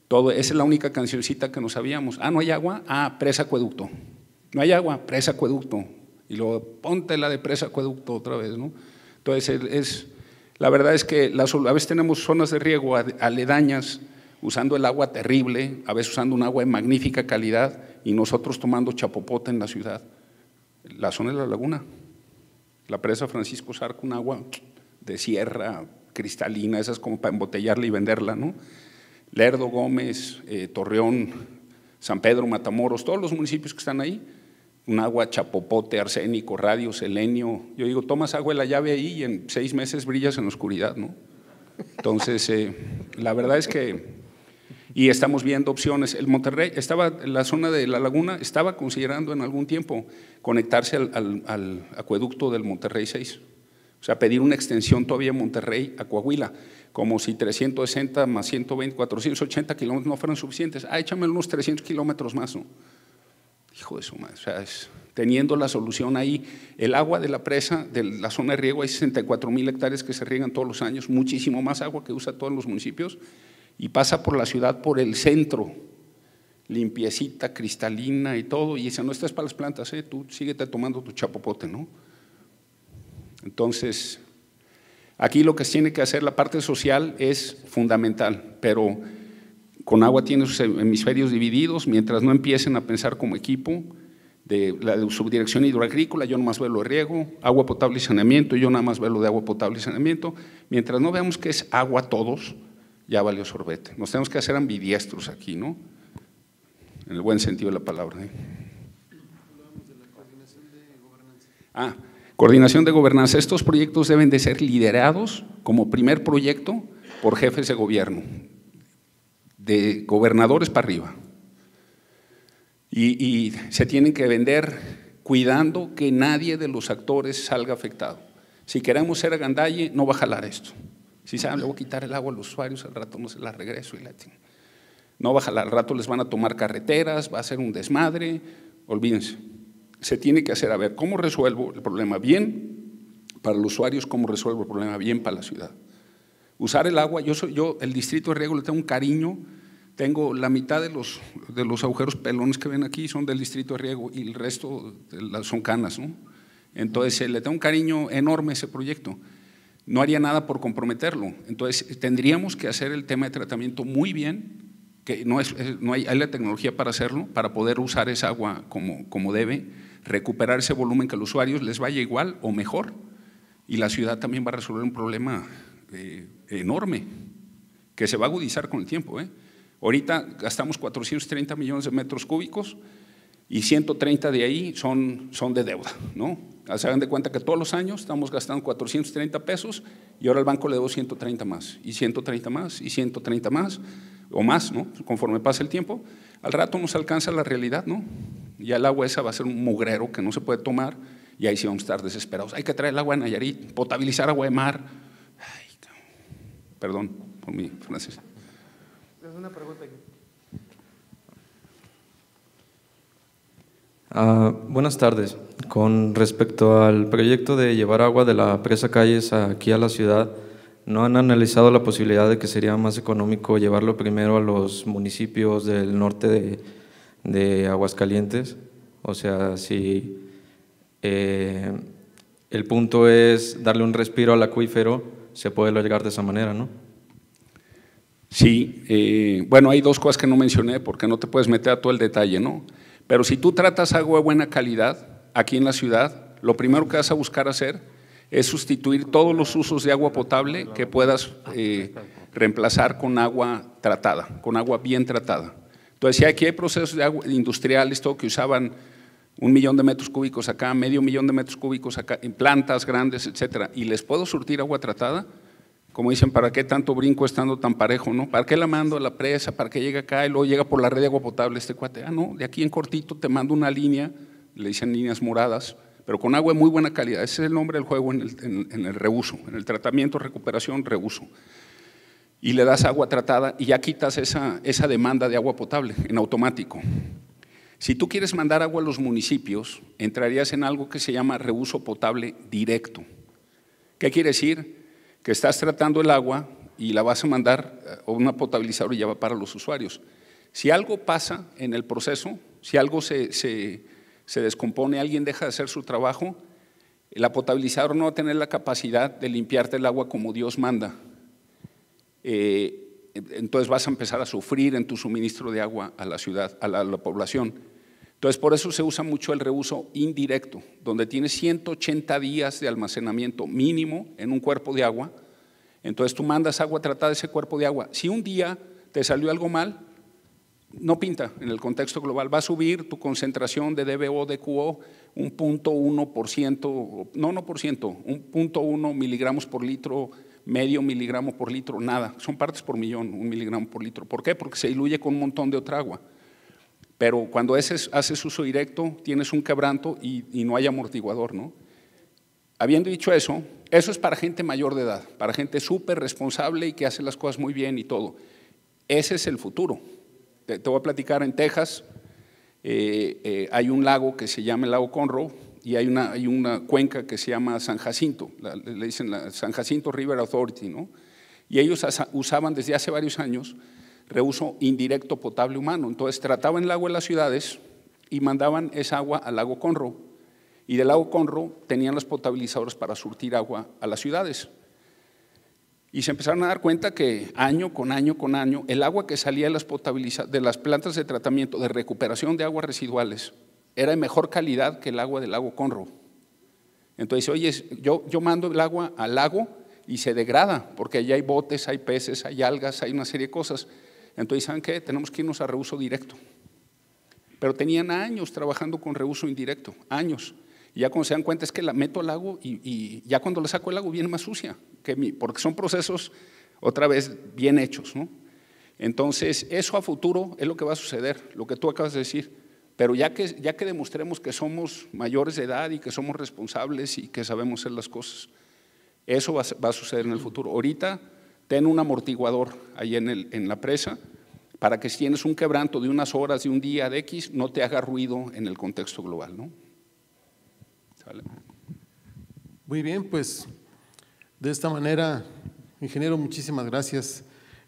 [SPEAKER 3] todo, esa es la única cancioncita que nos sabíamos. Ah, no hay agua, ah, presa acueducto. No hay agua, presa acueducto. Y luego ponte la de presa acueducto otra vez, ¿no? Entonces, es, la verdad es que a veces tenemos zonas de riego aledañas usando el agua terrible, a veces usando un agua de magnífica calidad y nosotros tomando chapopote en la ciudad. La zona de la laguna, la presa Francisco Sarco, un agua de sierra cristalina, esas como para embotellarla y venderla, ¿no? Lerdo, Gómez, eh, Torreón, San Pedro, Matamoros, todos los municipios que están ahí, un agua chapopote, arsénico, radio, selenio. Yo digo, tomas agua de la llave ahí y en seis meses brillas en la oscuridad, ¿no? Entonces, eh, la verdad es que y estamos viendo opciones. El Monterrey estaba, la zona de la laguna estaba considerando en algún tiempo conectarse al, al, acueducto del Monterrey 6, o sea, pedir una extensión todavía Monterrey a Coahuila como si 360 más 120, 480 kilómetros no fueran suficientes. Ah, échame unos 300 kilómetros más, ¿no? Hijo de su madre, o sea, teniendo la solución ahí. El agua de la presa, de la zona de riego, hay 64 mil hectáreas que se riegan todos los años, muchísimo más agua que usa todos los municipios, y pasa por la ciudad, por el centro, limpiecita, cristalina y todo, y dice, no estás para las plantas, ¿eh? tú síguete tomando tu chapopote, ¿no? Entonces, Aquí lo que tiene que hacer la parte social es fundamental, pero con agua tiene sus hemisferios divididos, mientras no empiecen a pensar como equipo, de la subdirección hidroagrícola, yo más veo lo de riego, agua potable y saneamiento, yo nada más veo lo de agua potable y saneamiento. Mientras no veamos que es agua todos, ya valió sorbete. Nos tenemos que hacer ambidiestros aquí, ¿no? En el buen sentido de la palabra. ¿eh? Ah, Coordinación de gobernanza. Estos proyectos deben de ser liderados como primer proyecto por jefes de gobierno, de gobernadores para arriba. Y, se tienen que vender cuidando que nadie de los actores salga afectado. Si queremos ser agandalle, no va a jalar esto. Si saben, le voy a quitar el agua a los usuarios, al rato no se la regreso y la tienen. No va a jalar, al rato les van a tomar carreteras, va a ser un desmadre, olvídense se tiene que hacer, a ver, ¿cómo resuelvo el problema bien para los usuarios? ¿Cómo resuelvo el problema bien para la ciudad? Usar el agua, yo, soy, yo el distrito de riego le tengo un cariño, tengo la mitad de los, de los agujeros pelones que ven aquí son del distrito de riego y el resto son canas, ¿no? Entonces eh, le tengo un cariño enorme a ese proyecto. No haría nada por comprometerlo. Entonces tendríamos que hacer el tema de tratamiento muy bien, que no, es, no hay, hay la tecnología para hacerlo, para poder usar esa agua como, como debe recuperar ese volumen que a los usuarios les vaya igual o mejor. Y la ciudad también va a resolver un problema eh, enorme que se va a agudizar con el tiempo. ¿eh? Ahorita gastamos 430 millones de metros cúbicos y 130 de ahí son, son de deuda. ¿no? Se hagan de cuenta que todos los años estamos gastando 430 pesos y ahora el banco le debo 130 más, y 130 más, y 130 más o más, ¿no? Conforme pasa el tiempo, al rato nos alcanza la realidad, ¿no? Ya el agua esa va a ser un mugrero que no se puede tomar y ahí sí vamos a estar desesperados. Hay que traer el agua de Nayarit, potabilizar agua de mar. perdón por mi francés.
[SPEAKER 5] una pregunta ah, buenas tardes. Con respecto al proyecto de llevar agua de la presa Calles aquí a la ciudad, ¿No han analizado la posibilidad de que sería más económico llevarlo primero a los municipios del norte de, Aguascalientes? O sea, si eh,
[SPEAKER 3] el punto es darle un respiro al acuífero, se puede llegar de esa manera, ¿no? Sí, eh, bueno, hay dos cosas que no mencioné porque no te puedes meter a todo el detalle, ¿no? Pero si tú tratas agua de buena calidad aquí en la ciudad, lo primero que vas a buscar hacer es sustituir todos los usos de agua potable que puedas eh, reemplazar con agua tratada, con agua bien tratada. Entonces, si aquí hay procesos de agua, industriales, esto que usaban un millón de metros cúbicos acá, medio millón de metros cúbicos acá, en plantas grandes, etcétera, y les puedo surtir agua tratada, como dicen, ¿para qué tanto brinco estando tan parejo? no? ¿Para qué la mando a la presa? ¿Para qué llega acá y luego llega por la red de agua potable este cuate? Ah, no, de aquí en cortito te mando una línea, le dicen líneas moradas, pero con agua de muy buena calidad. Ese es el nombre del juego en el, reuso, en el tratamiento, recuperación, reuso. Y le das agua tratada y ya quitas esa, demanda de agua potable en automático. Si tú quieres mandar agua a los municipios, entrarías en algo que se llama reuso potable directo. ¿Qué quiere decir? Que estás tratando el agua y la vas a mandar a eh, una potabilizadora y ya va para los usuarios. Si algo pasa en el proceso, si algo se se descompone, alguien deja de hacer su trabajo, el apotabilizador no va a tener la capacidad de limpiarte el agua como Dios manda. Eh, entonces vas a empezar a sufrir en tu suministro de agua a la ciudad, a la, población. Entonces por eso se usa mucho el reuso indirecto, donde tienes 180 días de almacenamiento mínimo en un cuerpo de agua. Entonces tú mandas agua tratada de ese cuerpo de agua. Si un día te salió algo mal, no pinta en el contexto global. Va a subir tu concentración de DBO, DQO, un punto uno por ciento, no, no por ciento, un punto uno miligramos por litro, medio miligramo por litro, nada. Son partes por millón, un miligramo por litro. ¿Por qué? Porque se diluye con un montón de otra agua. Pero cuando haces, uso directo, tienes un quebranto y, no hay amortiguador, ¿no? Habiendo dicho eso, eso es para gente mayor de edad, para gente súper responsable y que hace las cosas muy bien y todo. Ese es el futuro te, voy a platicar, en Texas eh, eh, hay un lago que se llama el lago Conroe y hay una, cuenca que se llama San Jacinto, le dicen San Jacinto River Authority, Y ellos usaban desde hace varios años reuso indirecto potable humano. Entonces trataban el agua en las ciudades y mandaban esa agua al lago Conroe. Y del lago Conroe tenían los potabilizadoras para surtir agua a las ciudades. Y se empezaron a dar cuenta que año con año con año, el agua que salía de las, de las plantas de tratamiento, de recuperación de aguas residuales, era de mejor calidad que el agua del lago Conro. Entonces, oye, yo, yo mando el agua al lago y se degrada, porque allá hay botes, hay peces, hay algas, hay una serie de cosas. Entonces, ¿saben qué? Tenemos que irnos a reuso directo. Pero tenían años trabajando con reuso indirecto, años. Y ya cuando se dan cuenta es que la meto al lago y, ya cuando la saco el lago viene más sucia porque son procesos otra vez bien hechos. ¿no? Entonces, eso a futuro es lo que va a suceder, lo que tú acabas de decir. Pero ya que, ya que demostremos que somos mayores de edad y que somos responsables y que sabemos hacer las cosas, eso va, a suceder en el futuro. Ahorita ten un amortiguador ahí en, el, en la presa para que si tienes un quebranto de unas horas, de un día, de X, no te haga ruido en el contexto global. ¿no?
[SPEAKER 2] Muy bien, pues de esta manera, ingeniero, muchísimas gracias.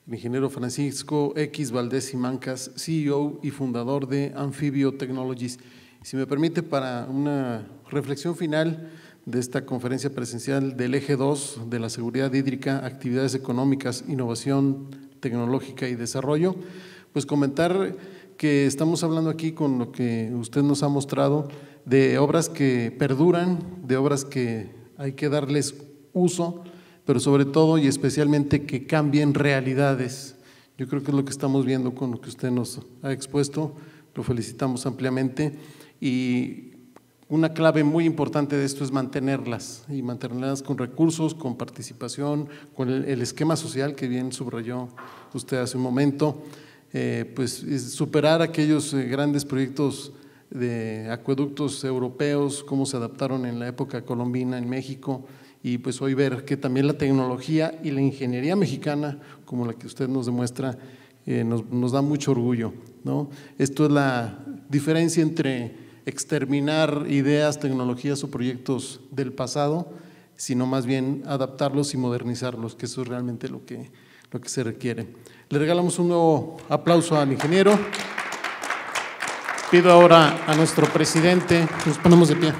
[SPEAKER 2] El ingeniero Francisco X Valdés Mancas, CEO y fundador de Amphibio Technologies. Si me permite, para una reflexión final de esta conferencia presencial del eje 2 de la seguridad hídrica, actividades económicas, innovación tecnológica y desarrollo, pues comentar que estamos hablando aquí con lo que usted nos ha mostrado de obras que perduran, de obras que hay que darles uso, pero sobre todo y especialmente que cambien realidades. Yo creo que es lo que estamos viendo con lo que usted nos ha expuesto, lo felicitamos ampliamente y una clave muy importante de esto es mantenerlas y mantenerlas con recursos, con participación, con el, esquema social que bien subrayó usted hace un momento, eh, pues superar aquellos eh, grandes proyectos de acueductos europeos, cómo se adaptaron en la época colombina en México, y pues hoy ver que también la tecnología y la ingeniería mexicana, como la que usted nos demuestra, eh, nos, da mucho orgullo. ¿no? Esto es la diferencia entre exterminar ideas, tecnologías o proyectos del pasado, sino más bien adaptarlos y modernizarlos, que eso es realmente lo que, lo que se requiere. Le regalamos un nuevo aplauso al ingeniero. Pido ahora a nuestro presidente, nos ponemos de pie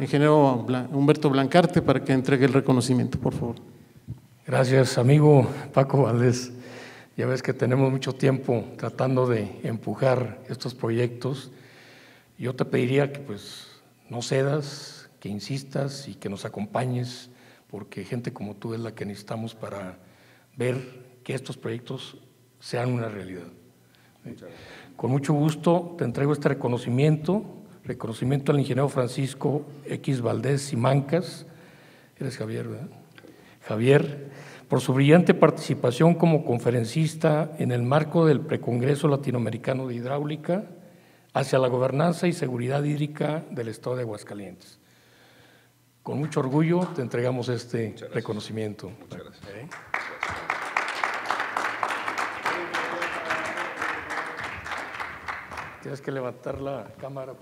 [SPEAKER 5] ingeniero Humberto
[SPEAKER 2] Blancarte para que entregue el reconocimiento, por favor.
[SPEAKER 5] Gracias, amigo Paco Valdés. Ya ves que tenemos mucho tiempo tratando de empujar estos proyectos. Yo te pediría que pues no cedas, que insistas y que nos acompañes, porque gente como tú es la que necesitamos para ver que estos proyectos sean una realidad. Con mucho gusto te entrego este reconocimiento Reconocimiento al ingeniero Francisco X. Valdés Simancas, eres Javier, ¿verdad? Javier, por su brillante participación como conferencista en el marco del Precongreso Latinoamericano de Hidráulica hacia la gobernanza y seguridad hídrica del Estado de Aguascalientes. Con mucho orgullo te entregamos este reconocimiento. gracias. ¿Eh? Tienes que levantar la cámara.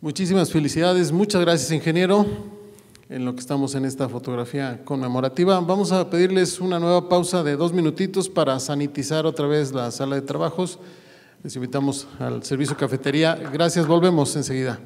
[SPEAKER 2] Muchísimas felicidades, muchas gracias ingeniero, en lo que estamos en esta fotografía conmemorativa. Vamos a pedirles una nueva pausa de dos minutitos para sanitizar otra vez la sala de trabajos. Les invitamos al servicio cafetería. Gracias, volvemos enseguida.